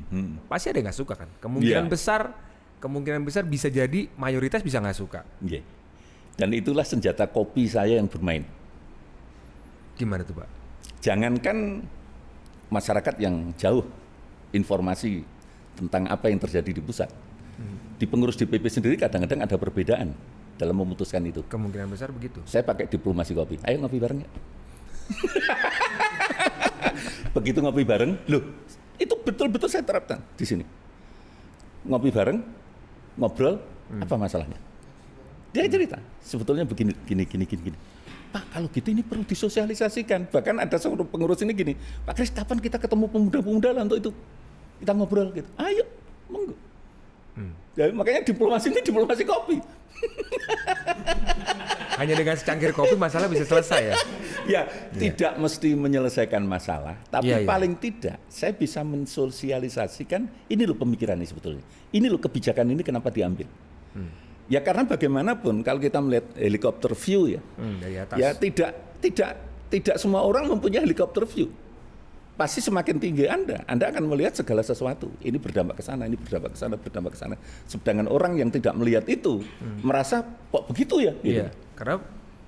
Pasti ada yang nggak suka kan. Kemungkinan yeah. besar kemungkinan besar bisa jadi mayoritas bisa nggak suka. Yeah. Dan itulah senjata kopi saya yang bermain. Gimana tuh, Pak? Jangankan masyarakat yang jauh informasi tentang apa yang terjadi di pusat. Hmm. Di pengurus DPP sendiri kadang-kadang ada perbedaan dalam memutuskan itu. Kemungkinan besar begitu. Saya pakai diplomasi kopi. Ayo ngopi bareng ya. Begitu ngopi bareng, loh, itu betul-betul saya terapkan di sini. Ngopi bareng, ngobrol, hmm. apa masalahnya? Dia cerita, sebetulnya begini, gini, gini, gini, gini. Pak, kalau gitu ini perlu disosialisasikan. Bahkan ada seorang pengurus ini gini, Pak Kris, kapan kita ketemu pemuda-pemuda lah untuk itu? Kita ngobrol gitu. Ayo, monggo Ya, makanya diplomasi ini diplomasi kopi. Hanya dengan secangkir kopi masalah bisa selesai ya. ya, yeah. tidak mesti menyelesaikan masalah, tapi yeah, yeah. paling tidak saya bisa mensosialisasikan ini loh pemikiran ini sebetulnya. Ini loh kebijakan ini kenapa diambil. Hmm. Ya karena bagaimanapun kalau kita melihat helikopter view ya. Hmm, dari atas. Ya tidak tidak tidak semua orang mempunyai helikopter view pasti semakin tinggi Anda, Anda akan melihat segala sesuatu. Ini berdampak ke sana, ini berdampak ke sana, berdampak ke sana. Sedangkan orang yang tidak melihat itu hmm. merasa kok begitu ya? Gitu. Iya, karena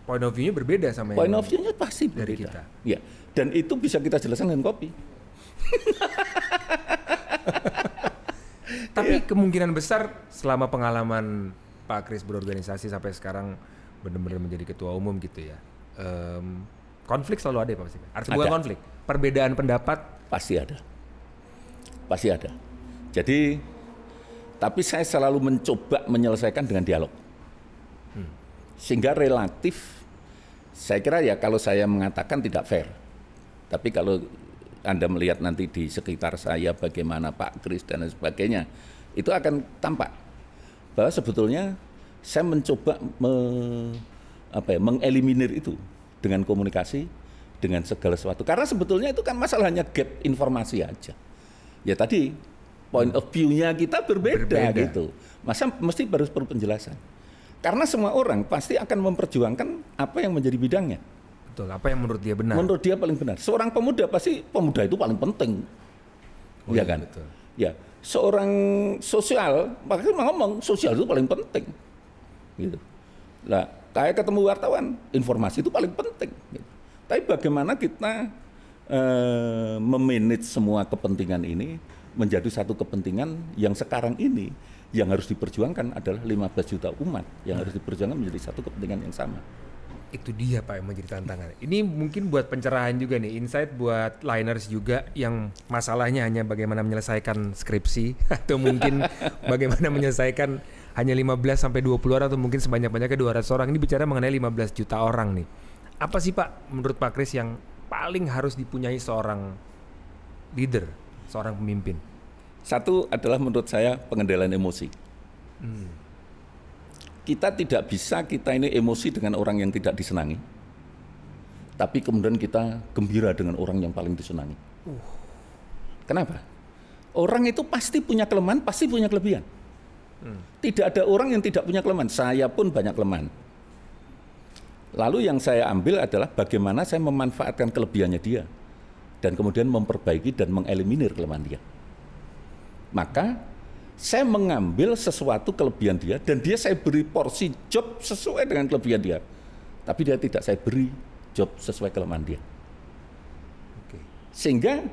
point of view-nya berbeda sama point yang of view-nya pasti dari berbeda. kita. Iya. dan itu bisa kita jelaskan dengan kopi. Tapi iya. kemungkinan besar selama pengalaman Pak Kris berorganisasi sampai sekarang benar-benar menjadi ketua umum gitu ya. Um, konflik selalu ada ya Pak Mas. Artinya konflik perbedaan pendapat pasti ada. Pasti ada. Jadi tapi saya selalu mencoba menyelesaikan dengan dialog. Hmm. Sehingga relatif saya kira ya kalau saya mengatakan tidak fair. Tapi kalau Anda melihat nanti di sekitar saya bagaimana Pak Kris dan sebagainya, itu akan tampak bahwa sebetulnya saya mencoba me, apa ya, mengeliminir itu dengan komunikasi dengan segala sesuatu. Karena sebetulnya itu kan masalahnya gap informasi aja. Ya tadi point of view-nya kita berbeda, berbeda gitu. Masa mesti harus perlu penjelasan. Karena semua orang pasti akan memperjuangkan apa yang menjadi bidangnya. Betul, apa yang menurut dia benar. Menurut dia paling benar. Seorang pemuda pasti pemuda itu paling penting. Oh, ya kan? Betul. Ya, seorang sosial, makanya ngomong sosial itu paling penting. Gitu. lah kayak ketemu wartawan, informasi itu paling penting. Gitu. Tapi bagaimana kita eh, memanage semua kepentingan ini menjadi satu kepentingan yang sekarang ini yang harus diperjuangkan adalah 15 juta umat yang nah. harus diperjuangkan menjadi satu kepentingan yang sama. Itu dia Pak yang menjadi tantangan. Ini mungkin buat pencerahan juga nih, insight buat liners juga yang masalahnya hanya bagaimana menyelesaikan skripsi atau mungkin bagaimana menyelesaikan hanya 15 sampai 20 orang atau mungkin sebanyak-banyaknya 200 orang. Ini bicara mengenai 15 juta orang nih apa sih Pak menurut Pak Kris yang paling harus dipunyai seorang leader, seorang pemimpin? Satu adalah menurut saya pengendalian emosi. Hmm. Kita tidak bisa kita ini emosi dengan orang yang tidak disenangi, tapi kemudian kita gembira dengan orang yang paling disenangi. Uh. Kenapa? Orang itu pasti punya kelemahan, pasti punya kelebihan. Hmm. Tidak ada orang yang tidak punya kelemahan. Saya pun banyak kelemahan Lalu yang saya ambil adalah bagaimana saya memanfaatkan kelebihannya dia dan kemudian memperbaiki dan mengeliminir kelemahan dia. Maka saya mengambil sesuatu kelebihan dia dan dia saya beri porsi job sesuai dengan kelebihan dia. Tapi dia tidak saya beri job sesuai kelemahan dia. Oke. Sehingga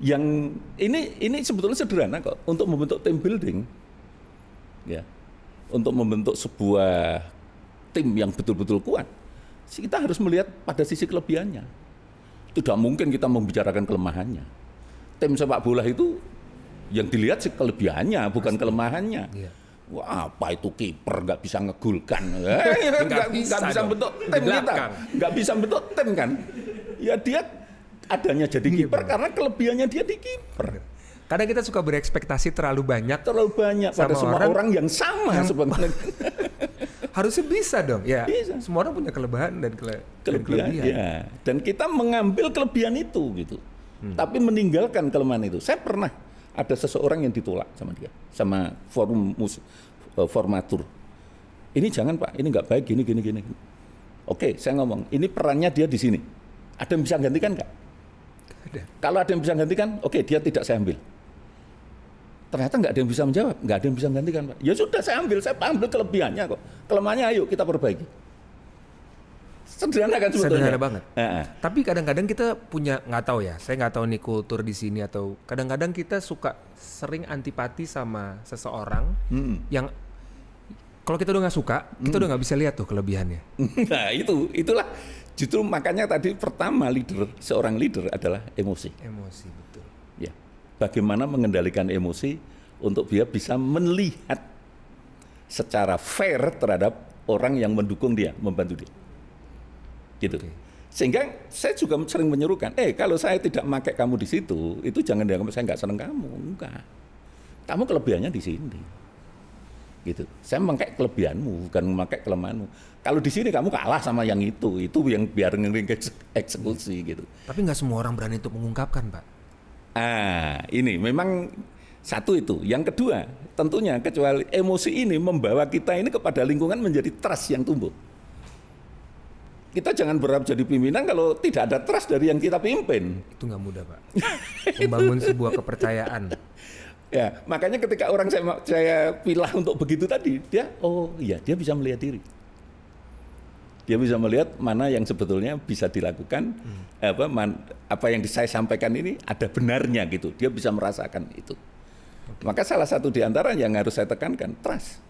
yang ini ini sebetulnya sederhana kok untuk membentuk team building. Ya. Untuk membentuk sebuah tim yang betul-betul kuat kita harus melihat pada sisi kelebihannya. Tidak mungkin kita membicarakan kelemahannya. Tim sepak bola itu yang dilihat sih kelebihannya, bukan Pasti. kelemahannya. Iya. Wah, apa itu kiper nggak bisa ngegulkan? Eh, nggak bisa, bisa bentuk tim kita, nggak bisa bentuk tim kan? Ya dia adanya jadi iya, kiper karena kelebihannya dia di kiper. Iya. Karena kita suka berekspektasi terlalu banyak. Terlalu banyak sama pada semua orang, orang yang sama sebenarnya. harusnya bisa dong ya bisa. semua orang punya kelebihan dan, kele kelebihan, dan kelebihan ya. dan kita mengambil kelebihan itu gitu hmm. tapi meninggalkan kelemahan itu saya pernah ada seseorang yang ditolak sama dia sama forum mus eh, formatur ini jangan pak ini nggak baik gini gini gini oke saya ngomong ini perannya dia di sini ada yang bisa gantikan nggak kalau ada yang bisa gantikan oke dia tidak saya ambil ternyata nggak ada yang bisa menjawab, nggak ada yang bisa menggantikan Pak. Ya sudah saya ambil, saya ambil kelebihannya kok. Kelemahannya ayo kita perbaiki. Sederhana kan sebetulnya. Sederhana banget. Eh, eh. Tapi kadang-kadang kita punya nggak tahu ya, saya nggak tahu nih kultur di sini atau kadang-kadang kita suka sering antipati sama seseorang -hmm. yang kalau kita udah nggak suka, mm. kita hmm. udah nggak bisa lihat tuh kelebihannya. nah itu, itulah justru makanya tadi pertama leader seorang leader adalah emosi. Emosi betul bagaimana mengendalikan emosi untuk dia bisa melihat secara fair terhadap orang yang mendukung dia, membantu dia. Gitu. Okay. Sehingga saya juga sering menyerukan, eh kalau saya tidak pakai kamu di situ, itu jangan dianggap saya nggak senang kamu, enggak. Kamu kelebihannya di sini. Gitu. Saya memakai kelebihanmu, bukan memakai kelemahanmu. Kalau di sini kamu kalah sama yang itu, itu yang biar ngering eksekusi gitu. Tapi nggak semua orang berani untuk mengungkapkan, Pak. Ah, ini memang satu itu. Yang kedua, tentunya kecuali emosi ini membawa kita ini kepada lingkungan menjadi trust yang tumbuh. Kita jangan berharap jadi pimpinan kalau tidak ada trust dari yang kita pimpin. Itu nggak mudah, Pak. Membangun sebuah kepercayaan. Ya, makanya ketika orang saya saya pilih untuk begitu tadi, dia oh iya, dia bisa melihat diri dia bisa melihat mana yang sebetulnya bisa dilakukan hmm. apa man, apa yang saya sampaikan ini ada benarnya gitu dia bisa merasakan itu okay. maka salah satu di antara yang harus saya tekankan trust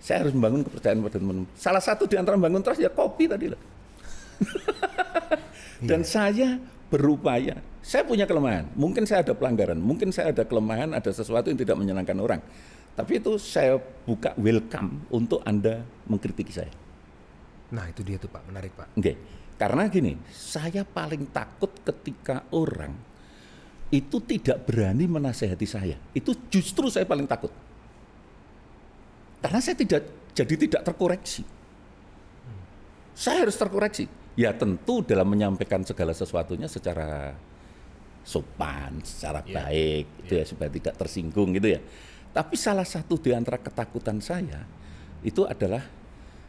saya harus membangun kepercayaan pada teman teman salah satu di antara membangun trust ya kopi tadi lah dan yeah. saya berupaya saya punya kelemahan mungkin saya ada pelanggaran mungkin saya ada kelemahan ada sesuatu yang tidak menyenangkan orang tapi itu saya buka welcome untuk anda mengkritik saya Nah itu dia tuh Pak, menarik Pak. Oke, okay. karena gini, saya paling takut ketika orang itu tidak berani menasehati saya. Itu justru saya paling takut. Karena saya tidak jadi tidak terkoreksi. Saya harus terkoreksi. Ya tentu dalam menyampaikan segala sesuatunya secara sopan, secara yeah. baik, yeah. itu ya iya. supaya tidak tersinggung gitu ya. Tapi salah satu di antara ketakutan saya itu adalah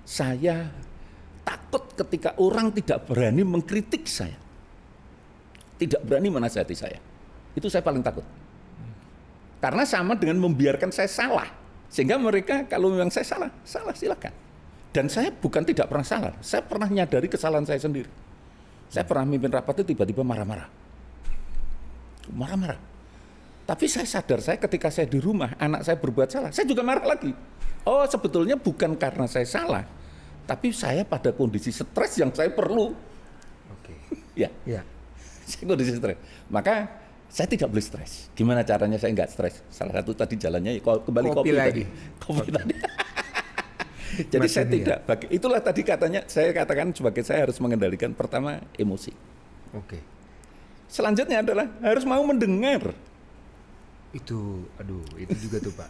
saya takut ketika orang tidak berani mengkritik saya. Tidak berani menasihati saya. Itu saya paling takut. Karena sama dengan membiarkan saya salah. Sehingga mereka kalau memang saya salah, salah silakan. Dan saya bukan tidak pernah salah. Saya pernah nyadari kesalahan saya sendiri. Saya pernah mimpin rapat itu tiba-tiba marah-marah. Marah-marah. Tapi saya sadar saya ketika saya di rumah, anak saya berbuat salah, saya juga marah lagi. Oh, sebetulnya bukan karena saya salah, tapi saya pada kondisi stres yang saya perlu. Oke. Okay. ya. Ya. Saya kondisi stres. Maka saya tidak boleh stres. Gimana caranya saya nggak stres? Salah satu tadi jalannya ya, kembali kopi, kopi lagi. tadi. Kopi, okay. tadi. Jadi saya ya. tidak bagi itulah tadi katanya saya katakan sebagai saya harus mengendalikan pertama emosi. Oke. Okay. Selanjutnya adalah harus mau mendengar itu aduh itu juga tuh pak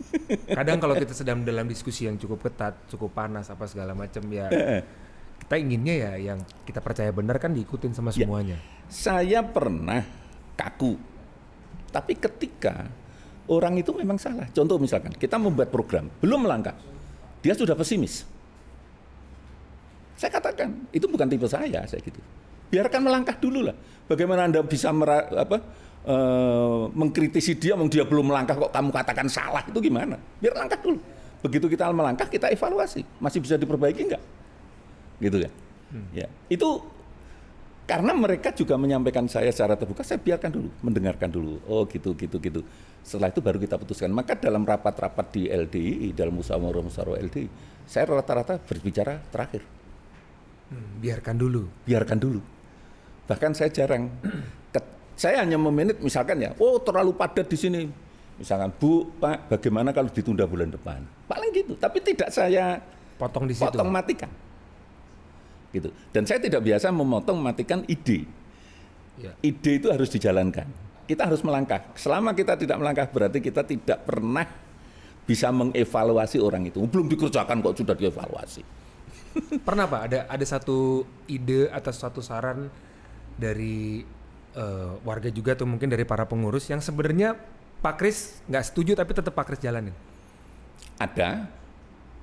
kadang kalau kita sedang dalam diskusi yang cukup ketat cukup panas apa segala macam ya kita inginnya ya yang kita percaya benar kan diikutin sama ya, semuanya ya, saya pernah kaku tapi ketika orang itu memang salah contoh misalkan kita membuat program belum melangkah dia sudah pesimis saya katakan itu bukan tipe saya saya gitu biarkan melangkah dulu lah bagaimana anda bisa apa uh, mengkritisi dia, mau dia belum melangkah kok kamu katakan salah itu gimana? Biar langkah dulu. Begitu kita melangkah kita evaluasi, masih bisa diperbaiki nggak? Gitu kan? Hmm. Ya itu karena mereka juga menyampaikan saya secara terbuka, saya biarkan dulu, mendengarkan dulu. Oh gitu, gitu, gitu. Setelah itu baru kita putuskan. Maka dalam rapat-rapat di LDI, dalam musyawarah-musyawarah LDI, saya rata-rata berbicara terakhir. Hmm, biarkan dulu. Biarkan dulu. Bahkan saya jarang saya hanya memanage misalkan ya, oh terlalu padat di sini. Misalkan Bu, Pak, bagaimana kalau ditunda bulan depan? Paling gitu, tapi tidak saya potong di situ. Potong matikan. Gitu. Dan saya tidak biasa memotong matikan ide. Ya. Ide itu harus dijalankan. Kita harus melangkah. Selama kita tidak melangkah berarti kita tidak pernah bisa mengevaluasi orang itu. Belum dikerjakan kok sudah dievaluasi. Pernah Pak ada ada satu ide atau satu saran dari uh, warga juga tuh mungkin dari para pengurus yang sebenarnya Pak Kris nggak setuju tapi tetap Pak Kris jalanin? Ada,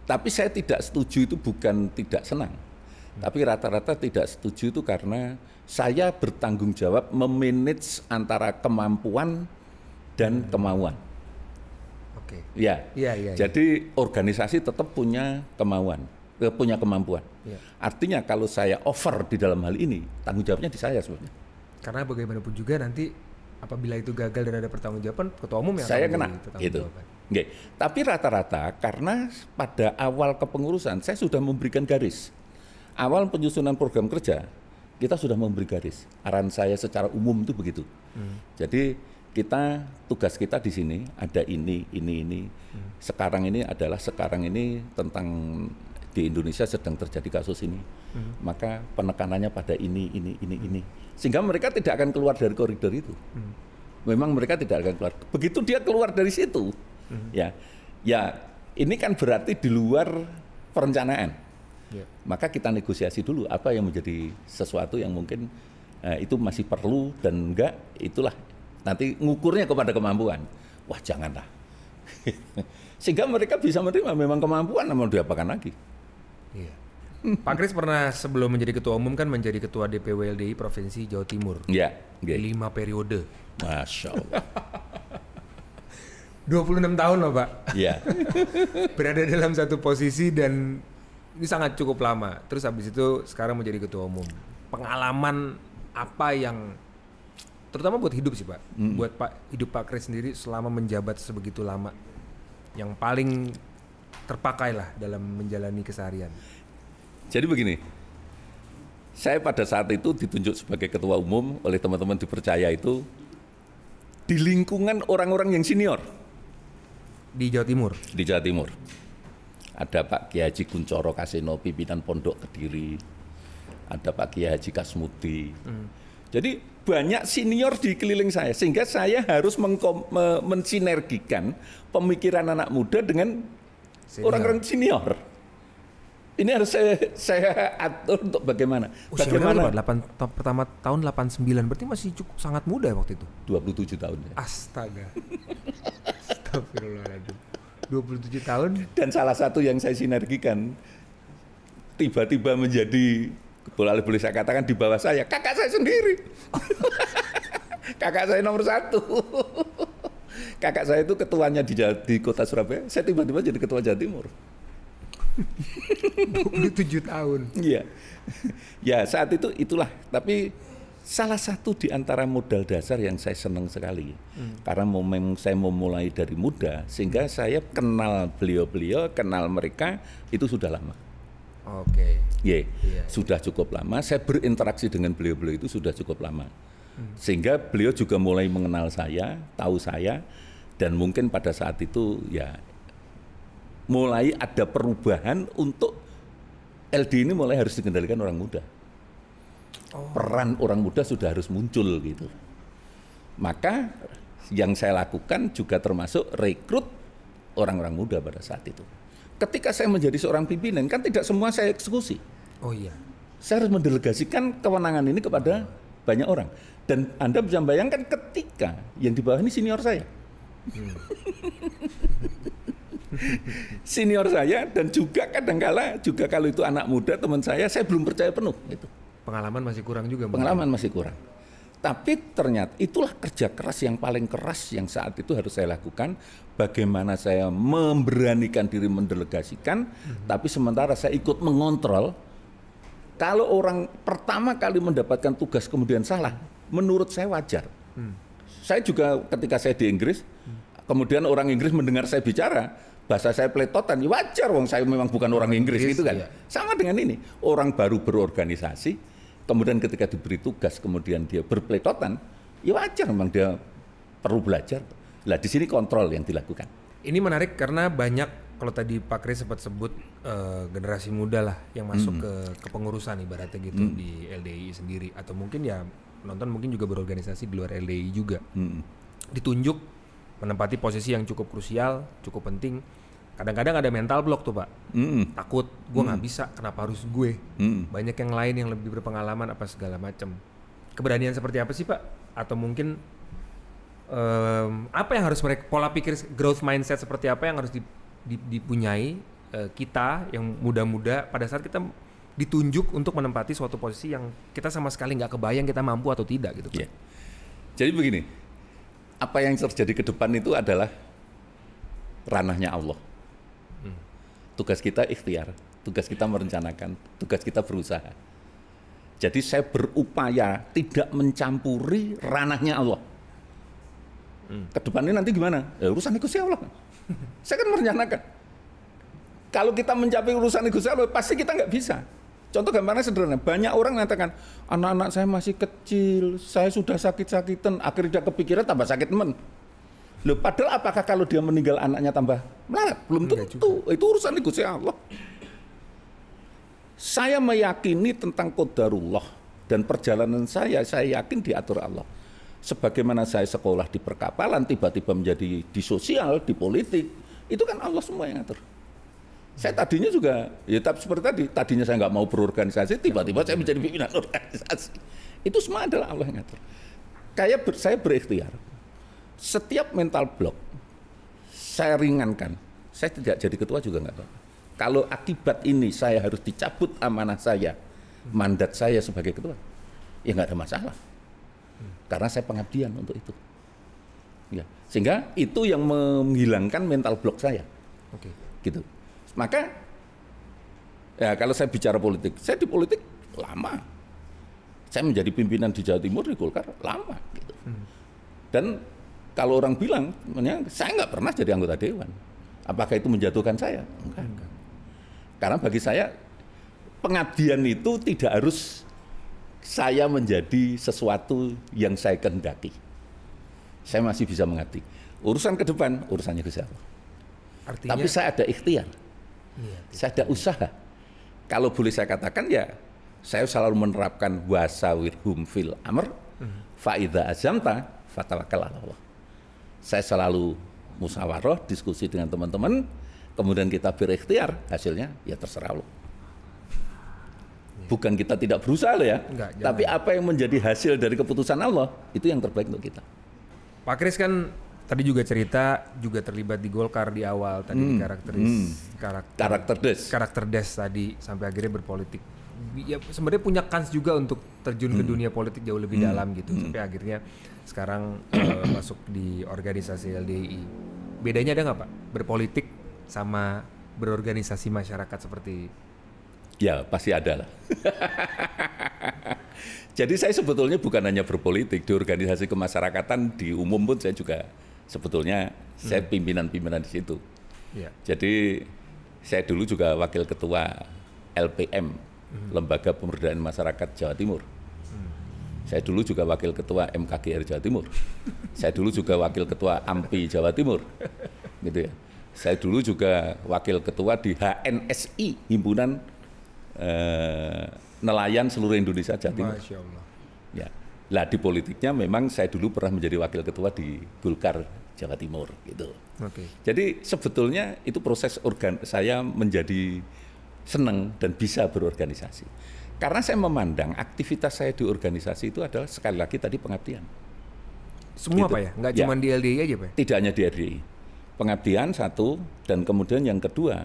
tapi saya tidak setuju itu bukan tidak senang. Tapi rata-rata tidak setuju itu karena saya bertanggung jawab memanage antara kemampuan dan hmm. kemauan. Oke. Okay. Ya. Iya ya. Jadi organisasi tetap punya kemauan, eh, punya kemampuan. Ya. Artinya kalau saya over di dalam hal ini, tanggung jawabnya di saya sebenarnya karena bagaimanapun juga nanti apabila itu gagal dan ada pertanggungjawaban ketua umum yang saya kena gitu. Okay. Tapi rata-rata karena pada awal kepengurusan saya sudah memberikan garis. Awal penyusunan program kerja kita sudah memberi garis. Arahan saya secara umum itu begitu. Hmm. Jadi kita tugas kita di sini ada ini ini ini. Hmm. Sekarang ini adalah sekarang ini tentang di Indonesia sedang terjadi kasus ini. Hmm. Maka penekanannya pada ini, ini, ini, hmm. ini. Sehingga mereka tidak akan keluar dari koridor itu. Hmm. Memang mereka tidak akan keluar. Begitu dia keluar dari situ, hmm. ya, ya ini kan berarti di luar perencanaan. Yeah. Maka kita negosiasi dulu apa yang menjadi sesuatu yang mungkin eh, itu masih perlu dan enggak itulah nanti ngukurnya kepada kemampuan. Wah janganlah. Sehingga mereka bisa menerima memang kemampuan namun diapakan lagi. Iya. Pak Kris pernah sebelum menjadi ketua umum kan menjadi ketua DPW LDI Provinsi Jawa Timur. Iya. Yeah, Lima periode. Masya Allah. 26 tahun loh Pak. Iya. Berada dalam satu posisi dan ini sangat cukup lama. Terus habis itu sekarang menjadi ketua umum. Pengalaman apa yang terutama buat hidup sih Pak. Mm. Buat Pak hidup Pak Kris sendiri selama menjabat sebegitu lama. Yang paling terpakailah dalam menjalani keseharian. Jadi begini, saya pada saat itu ditunjuk sebagai ketua umum oleh teman-teman dipercaya itu di lingkungan orang-orang yang senior di Jawa Timur. Di Jawa Timur. Ada Pak Kiai Haji Kuncoro Kaseno pimpinan Pondok Kediri. Ada Pak Kiai Haji Kasmudi. Hmm. Jadi banyak senior di keliling saya sehingga saya harus mensinergikan pemikiran anak muda dengan orang-orang senior. Ini harus saya, saya atur untuk bagaimana. Usia oh, bagaimana? Berapa, 8, ta pertama tahun 89 berarti masih cukup sangat muda ya waktu itu. 27 tahun. Ya. Astaga. Astagfirullahaladzim. 27 tahun dan salah satu yang saya sinergikan tiba-tiba menjadi boleh boleh saya katakan di bawah saya kakak saya sendiri kakak saya nomor satu kakak saya itu ketuanya di, di kota Surabaya saya tiba-tiba jadi ketua Jawa Timur 27 tahun iya ya saat itu itulah tapi salah satu di antara modal dasar yang saya senang sekali hmm. karena memang saya memulai dari muda sehingga hmm. saya kenal beliau-beliau kenal mereka itu sudah lama oke okay. yeah. Iya. yeah. sudah cukup lama saya berinteraksi dengan beliau-beliau itu sudah cukup lama sehingga beliau juga mulai mengenal saya, tahu saya, dan mungkin pada saat itu ya mulai ada perubahan untuk LD ini mulai harus dikendalikan orang muda. Oh. Peran orang muda sudah harus muncul gitu. Maka yang saya lakukan juga termasuk rekrut orang-orang muda pada saat itu. Ketika saya menjadi seorang pimpinan kan tidak semua saya eksekusi. Oh iya. Saya harus mendelegasikan kewenangan ini kepada oh banyak orang. Dan Anda bisa bayangkan ketika yang di bawah ini senior saya. Hmm. senior saya dan juga kadangkala juga kalau itu anak muda teman saya, saya belum percaya penuh. itu Pengalaman masih kurang juga. Pengalaman mungkin. masih kurang. Tapi ternyata itulah kerja keras yang paling keras yang saat itu harus saya lakukan. Bagaimana saya memberanikan diri mendelegasikan, mm -hmm. tapi sementara saya ikut mengontrol kalau orang pertama kali mendapatkan tugas kemudian salah, menurut saya wajar. Hmm. Saya juga ketika saya di Inggris, hmm. kemudian orang Inggris mendengar saya bicara, bahasa saya peletotan, ya wajar wong saya memang bukan orang Inggris, Inggris gitu kan. Iya. Sama dengan ini, orang baru berorganisasi, kemudian ketika diberi tugas kemudian dia berpeletotan, ya wajar memang dia perlu belajar. Lah di sini kontrol yang dilakukan. Ini menarik karena banyak kalau tadi Pak Kris sempat sebut uh, generasi muda lah yang masuk mm. ke kepengurusan ibaratnya gitu mm. di LDI sendiri atau mungkin ya penonton mungkin juga berorganisasi di luar LDI juga mm. ditunjuk menempati posisi yang cukup krusial cukup penting kadang-kadang ada mental block tuh pak mm. takut gue nggak mm. bisa kenapa harus gue mm. banyak yang lain yang lebih berpengalaman apa segala macam keberanian seperti apa sih pak atau mungkin um, apa yang harus mereka pola pikir growth mindset seperti apa yang harus di dipunyai eh, kita yang muda-muda pada saat kita ditunjuk untuk menempati suatu posisi yang kita sama sekali nggak kebayang kita mampu atau tidak gitu. Yeah. Jadi begini, apa yang terjadi ke depan itu adalah ranahnya Allah. Hmm. Tugas kita ikhtiar, tugas kita merencanakan, tugas kita berusaha. Jadi saya berupaya tidak mencampuri ranahnya Allah. Hmm. Ke depannya nanti gimana? Ya, urusan itu Allah. saya kan merencanakan. Kalau kita mencapai urusan Gusti Allah, pasti kita nggak bisa. Contoh gambarnya sederhana, banyak orang mengatakan, anak-anak saya masih kecil, saya sudah sakit-sakitan, akhirnya dia kepikiran tambah sakit men. Loh, padahal apakah kalau dia meninggal anaknya tambah melarat? Belum tentu, itu urusan Gusti Allah. Saya meyakini tentang kodarullah dan perjalanan saya, saya yakin diatur Allah sebagaimana saya sekolah di perkapalan tiba-tiba menjadi di sosial, di politik, itu kan Allah semua yang ngatur. Saya tadinya juga, ya tapi seperti tadi, tadinya saya nggak mau berorganisasi, tiba-tiba saya menjadi pimpinan organisasi. Itu semua adalah Allah yang ngatur. Kayak ber, saya berikhtiar, setiap mental block saya ringankan. Saya tidak jadi ketua juga nggak apa-apa. Kalau akibat ini saya harus dicabut amanah saya, mandat saya sebagai ketua, ya nggak ada masalah karena saya pengabdian untuk itu. Ya, sehingga itu yang menghilangkan mental block saya. Oke. Gitu. Maka ya kalau saya bicara politik, saya di politik lama. Saya menjadi pimpinan di Jawa Timur di Golkar lama gitu. Hmm. Dan kalau orang bilang, saya nggak pernah jadi anggota dewan. Apakah itu menjatuhkan saya? Enggak. Enggak. Karena bagi saya pengabdian itu tidak harus saya menjadi sesuatu yang saya kehendaki. Saya masih bisa mengerti. Urusan ke depan, urusannya ke siapa. Artinya, Tapi saya ada ikhtiar. Iya, saya ada usaha. Kalau boleh saya katakan ya, saya selalu menerapkan wasawir hum fil amr, fa'idha hmm. faida azamta, fatawakal Allah. Saya selalu musawaroh, diskusi dengan teman-teman, kemudian kita berikhtiar, hasilnya ya terserah Allah bukan kita tidak berusaha loh ya. Enggak, Tapi apa yang menjadi hasil dari keputusan Allah itu yang terbaik untuk kita. Pak Kris kan tadi juga cerita juga terlibat di Golkar di awal tadi hmm. di karakteris hmm. karakter karakter des karakter des tadi sampai akhirnya berpolitik. Ya sebenarnya punya kans juga untuk terjun hmm. ke dunia politik jauh lebih hmm. dalam gitu hmm. sampai akhirnya sekarang eh, masuk di organisasi LDI. Bedanya ada nggak pak berpolitik sama berorganisasi masyarakat seperti Ya, pasti ada lah. Jadi saya sebetulnya bukan hanya berpolitik di organisasi kemasyarakatan di umum pun saya juga sebetulnya hmm. saya pimpinan-pimpinan di situ. Ya. Jadi saya dulu juga wakil ketua LPM hmm. Lembaga Pemberdayaan Masyarakat hmm. Jawa Timur. Saya dulu juga wakil ketua MKGR Jawa Timur. saya dulu juga wakil ketua AMPI Jawa Timur. Gitu ya. Saya dulu juga wakil ketua di HNSI Himpunan Eh, nelayan seluruh Indonesia Jatim. Ya. Lah di politiknya memang saya dulu pernah menjadi wakil ketua di Golkar Jawa Timur gitu. Okay. Jadi sebetulnya itu proses organ saya menjadi senang dan bisa berorganisasi. Karena saya memandang aktivitas saya di organisasi itu adalah sekali lagi tadi pengabdian. Semua gitu. apa ya? Nggak ya. cuma di LDI aja Pak? Tidak hanya di LDI. Pengabdian satu, dan kemudian yang kedua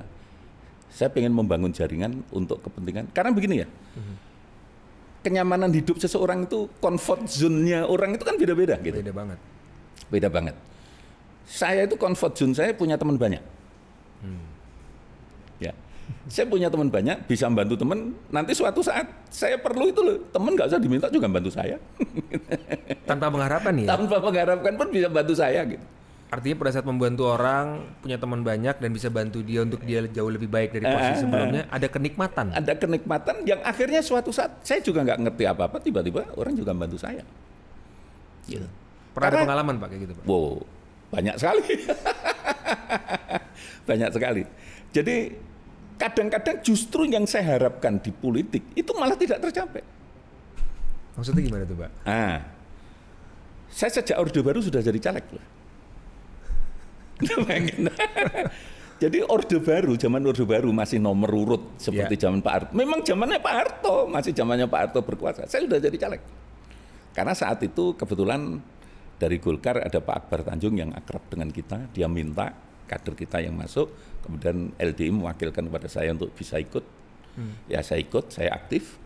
saya ingin membangun jaringan untuk kepentingan karena begini ya kenyamanan hidup seseorang itu comfort zone-nya orang itu kan beda-beda gitu beda banget beda banget saya itu comfort zone saya punya teman banyak hmm. ya saya punya teman banyak bisa membantu teman nanti suatu saat saya perlu itu loh teman nggak usah diminta juga bantu saya tanpa mengharapkan ya tanpa mengharapkan pun bisa bantu saya gitu artinya pada saat membantu orang punya teman banyak dan bisa bantu dia untuk dia jauh lebih baik dari posisi eh, eh, eh. sebelumnya ada kenikmatan ada kenikmatan yang akhirnya suatu saat saya juga nggak ngerti apa apa tiba-tiba orang juga membantu saya gitu. pernah Karena, ada pengalaman pak kayak gitu pak wow banyak sekali banyak sekali jadi kadang-kadang justru yang saya harapkan di politik itu malah tidak tercapai maksudnya gimana tuh pak ah saya sejak orde baru sudah jadi caleg loh jadi Orde Baru, zaman Orde Baru masih nomor urut seperti yeah. zaman Pak Harto. Memang zamannya Pak Harto, masih zamannya Pak Harto berkuasa. Saya sudah jadi caleg. Karena saat itu kebetulan dari Golkar ada Pak Akbar Tanjung yang akrab dengan kita, dia minta kader kita yang masuk, kemudian LDI mewakilkan kepada saya untuk bisa ikut. Hmm. Ya saya ikut, saya aktif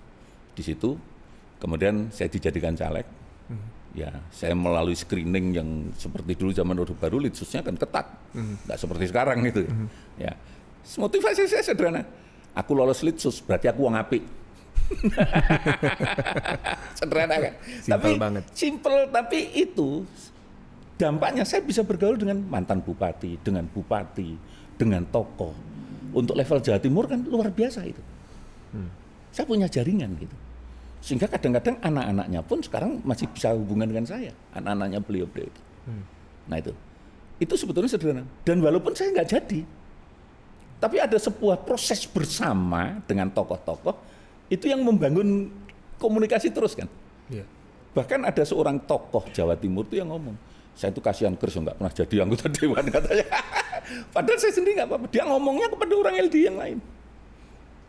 di situ. Kemudian saya dijadikan caleg. Hmm ya saya melalui screening yang seperti dulu zaman Orde Baru litsusnya kan ketat mm nggak seperti sekarang gitu mm ya motivasi saya sederhana aku lolos litsus berarti aku uang api sederhana kan simple tapi banget. simple tapi itu dampaknya saya bisa bergaul dengan mantan bupati dengan bupati dengan tokoh untuk level Jawa Timur kan luar biasa itu mm. saya punya jaringan gitu sehingga kadang-kadang anak-anaknya pun sekarang masih bisa hubungan dengan saya, anak-anaknya beliau-beliau itu. Hmm. Nah itu, itu sebetulnya sederhana. Dan walaupun saya nggak jadi, tapi ada sebuah proses bersama dengan tokoh-tokoh itu yang membangun komunikasi terus kan. Yeah. Bahkan ada seorang tokoh Jawa Timur tuh yang ngomong, saya itu kasihan Kris oh, nggak pernah jadi anggota dewan katanya. Padahal saya sendiri nggak apa-apa. Dia ngomongnya kepada orang LD yang lain.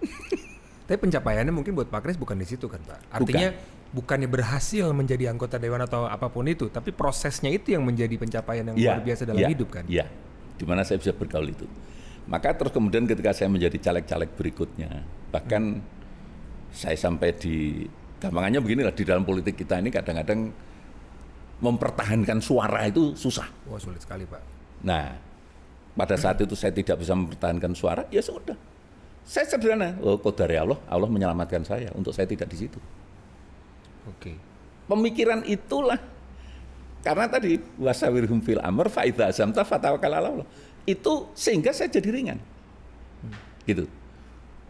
Tapi pencapaiannya mungkin buat Pak Kris bukan di situ kan Pak. Artinya bukan. bukannya berhasil menjadi anggota dewan atau apapun itu, tapi prosesnya itu yang menjadi pencapaian yang ya, luar biasa dalam ya, hidup kan. Iya. Di mana saya bisa bergaul itu. Maka terus kemudian ketika saya menjadi caleg-caleg berikutnya, bahkan hmm. saya sampai di gampangannya beginilah di dalam politik kita ini kadang-kadang mempertahankan suara itu susah. Wah, sulit sekali, Pak. Nah, pada saat itu saya tidak bisa mempertahankan suara, ya sudah saya sederhana, oh, kodari Allah, Allah menyelamatkan saya untuk saya tidak di situ. Oke. Pemikiran itulah karena tadi wasawirhum fil amr faida azamta fatawakkal Allah. Itu sehingga saya jadi ringan. Hmm. Gitu.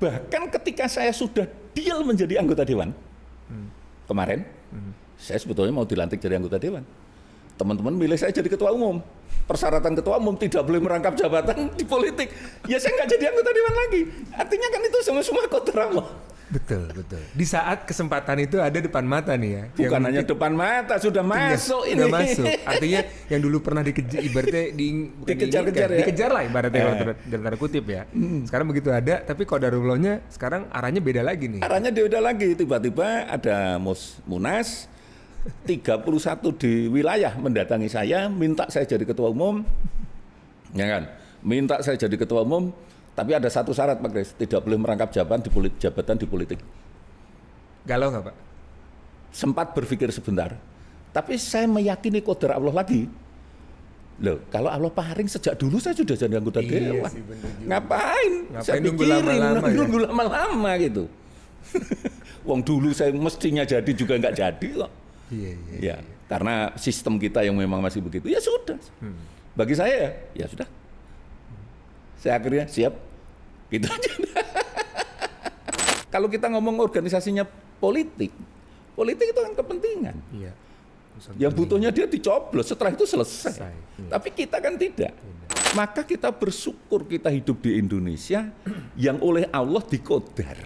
Bahkan ketika saya sudah deal menjadi anggota dewan hmm. kemarin, hmm. saya sebetulnya mau dilantik jadi anggota dewan teman-teman milih saya jadi ketua umum. Persyaratan ketua umum tidak boleh merangkap jabatan di politik. Ya saya nggak jadi anggota dewan lagi. Artinya kan itu semua-semua Betul, betul. Di saat kesempatan itu ada depan mata nih ya. Bukan hanya depan mata, sudah iya, masuk ini. Sudah masuk. Artinya yang dulu pernah dikejar, ibaratnya di, dikejar-kejar ya. Dikejar lah ibaratnya eh. kalau iya. dalam tanda kutip ya. Hmm. Sekarang begitu ada, tapi kalau kodarullahnya sekarang arahnya beda lagi nih. Arahnya beda lagi. Tiba-tiba ada mus, munas, 31 di wilayah mendatangi saya, minta saya jadi ketua umum, ya kan? Minta saya jadi ketua umum, tapi ada satu syarat Pak Kris, tidak boleh merangkap jabatan di politik, jabatan di politik. Galau nggak Pak? Sempat berpikir sebentar, tapi saya meyakini koder Allah lagi. Loh, kalau Allah paring sejak dulu saya sudah jadi anggota iya dewan. Ngapain? Ngapain saya nunggu lama-lama ya? nunggu lama-lama gitu. Wong dulu saya mestinya jadi juga nggak jadi kok. Iya, iya, ya, iya. karena sistem kita yang memang masih begitu. Ya sudah. Hmm. Bagi saya ya sudah. Saya akhirnya siap. Gitu aja. Kalau kita ngomong organisasinya politik, politik itu kan kepentingan. Iya. Yang butuhnya dia dicoblos, setelah itu selesai. selesai. Iya. Tapi kita kan tidak. tidak. Maka kita bersyukur kita hidup di Indonesia yang oleh Allah dikodar.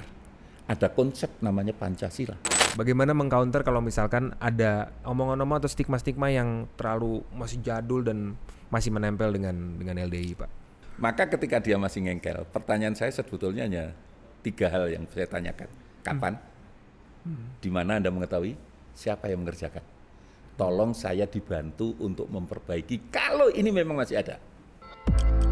Ada konsep namanya Pancasila bagaimana mengcounter kalau misalkan ada omongan-omongan atau stigma-stigma yang terlalu masih jadul dan masih menempel dengan dengan LDI, Pak? Maka ketika dia masih ngengkel, pertanyaan saya sebetulnya hanya tiga hal yang saya tanyakan. Kapan? Hmm. Di mana Anda mengetahui? Siapa yang mengerjakan? Tolong saya dibantu untuk memperbaiki kalau ini memang masih ada.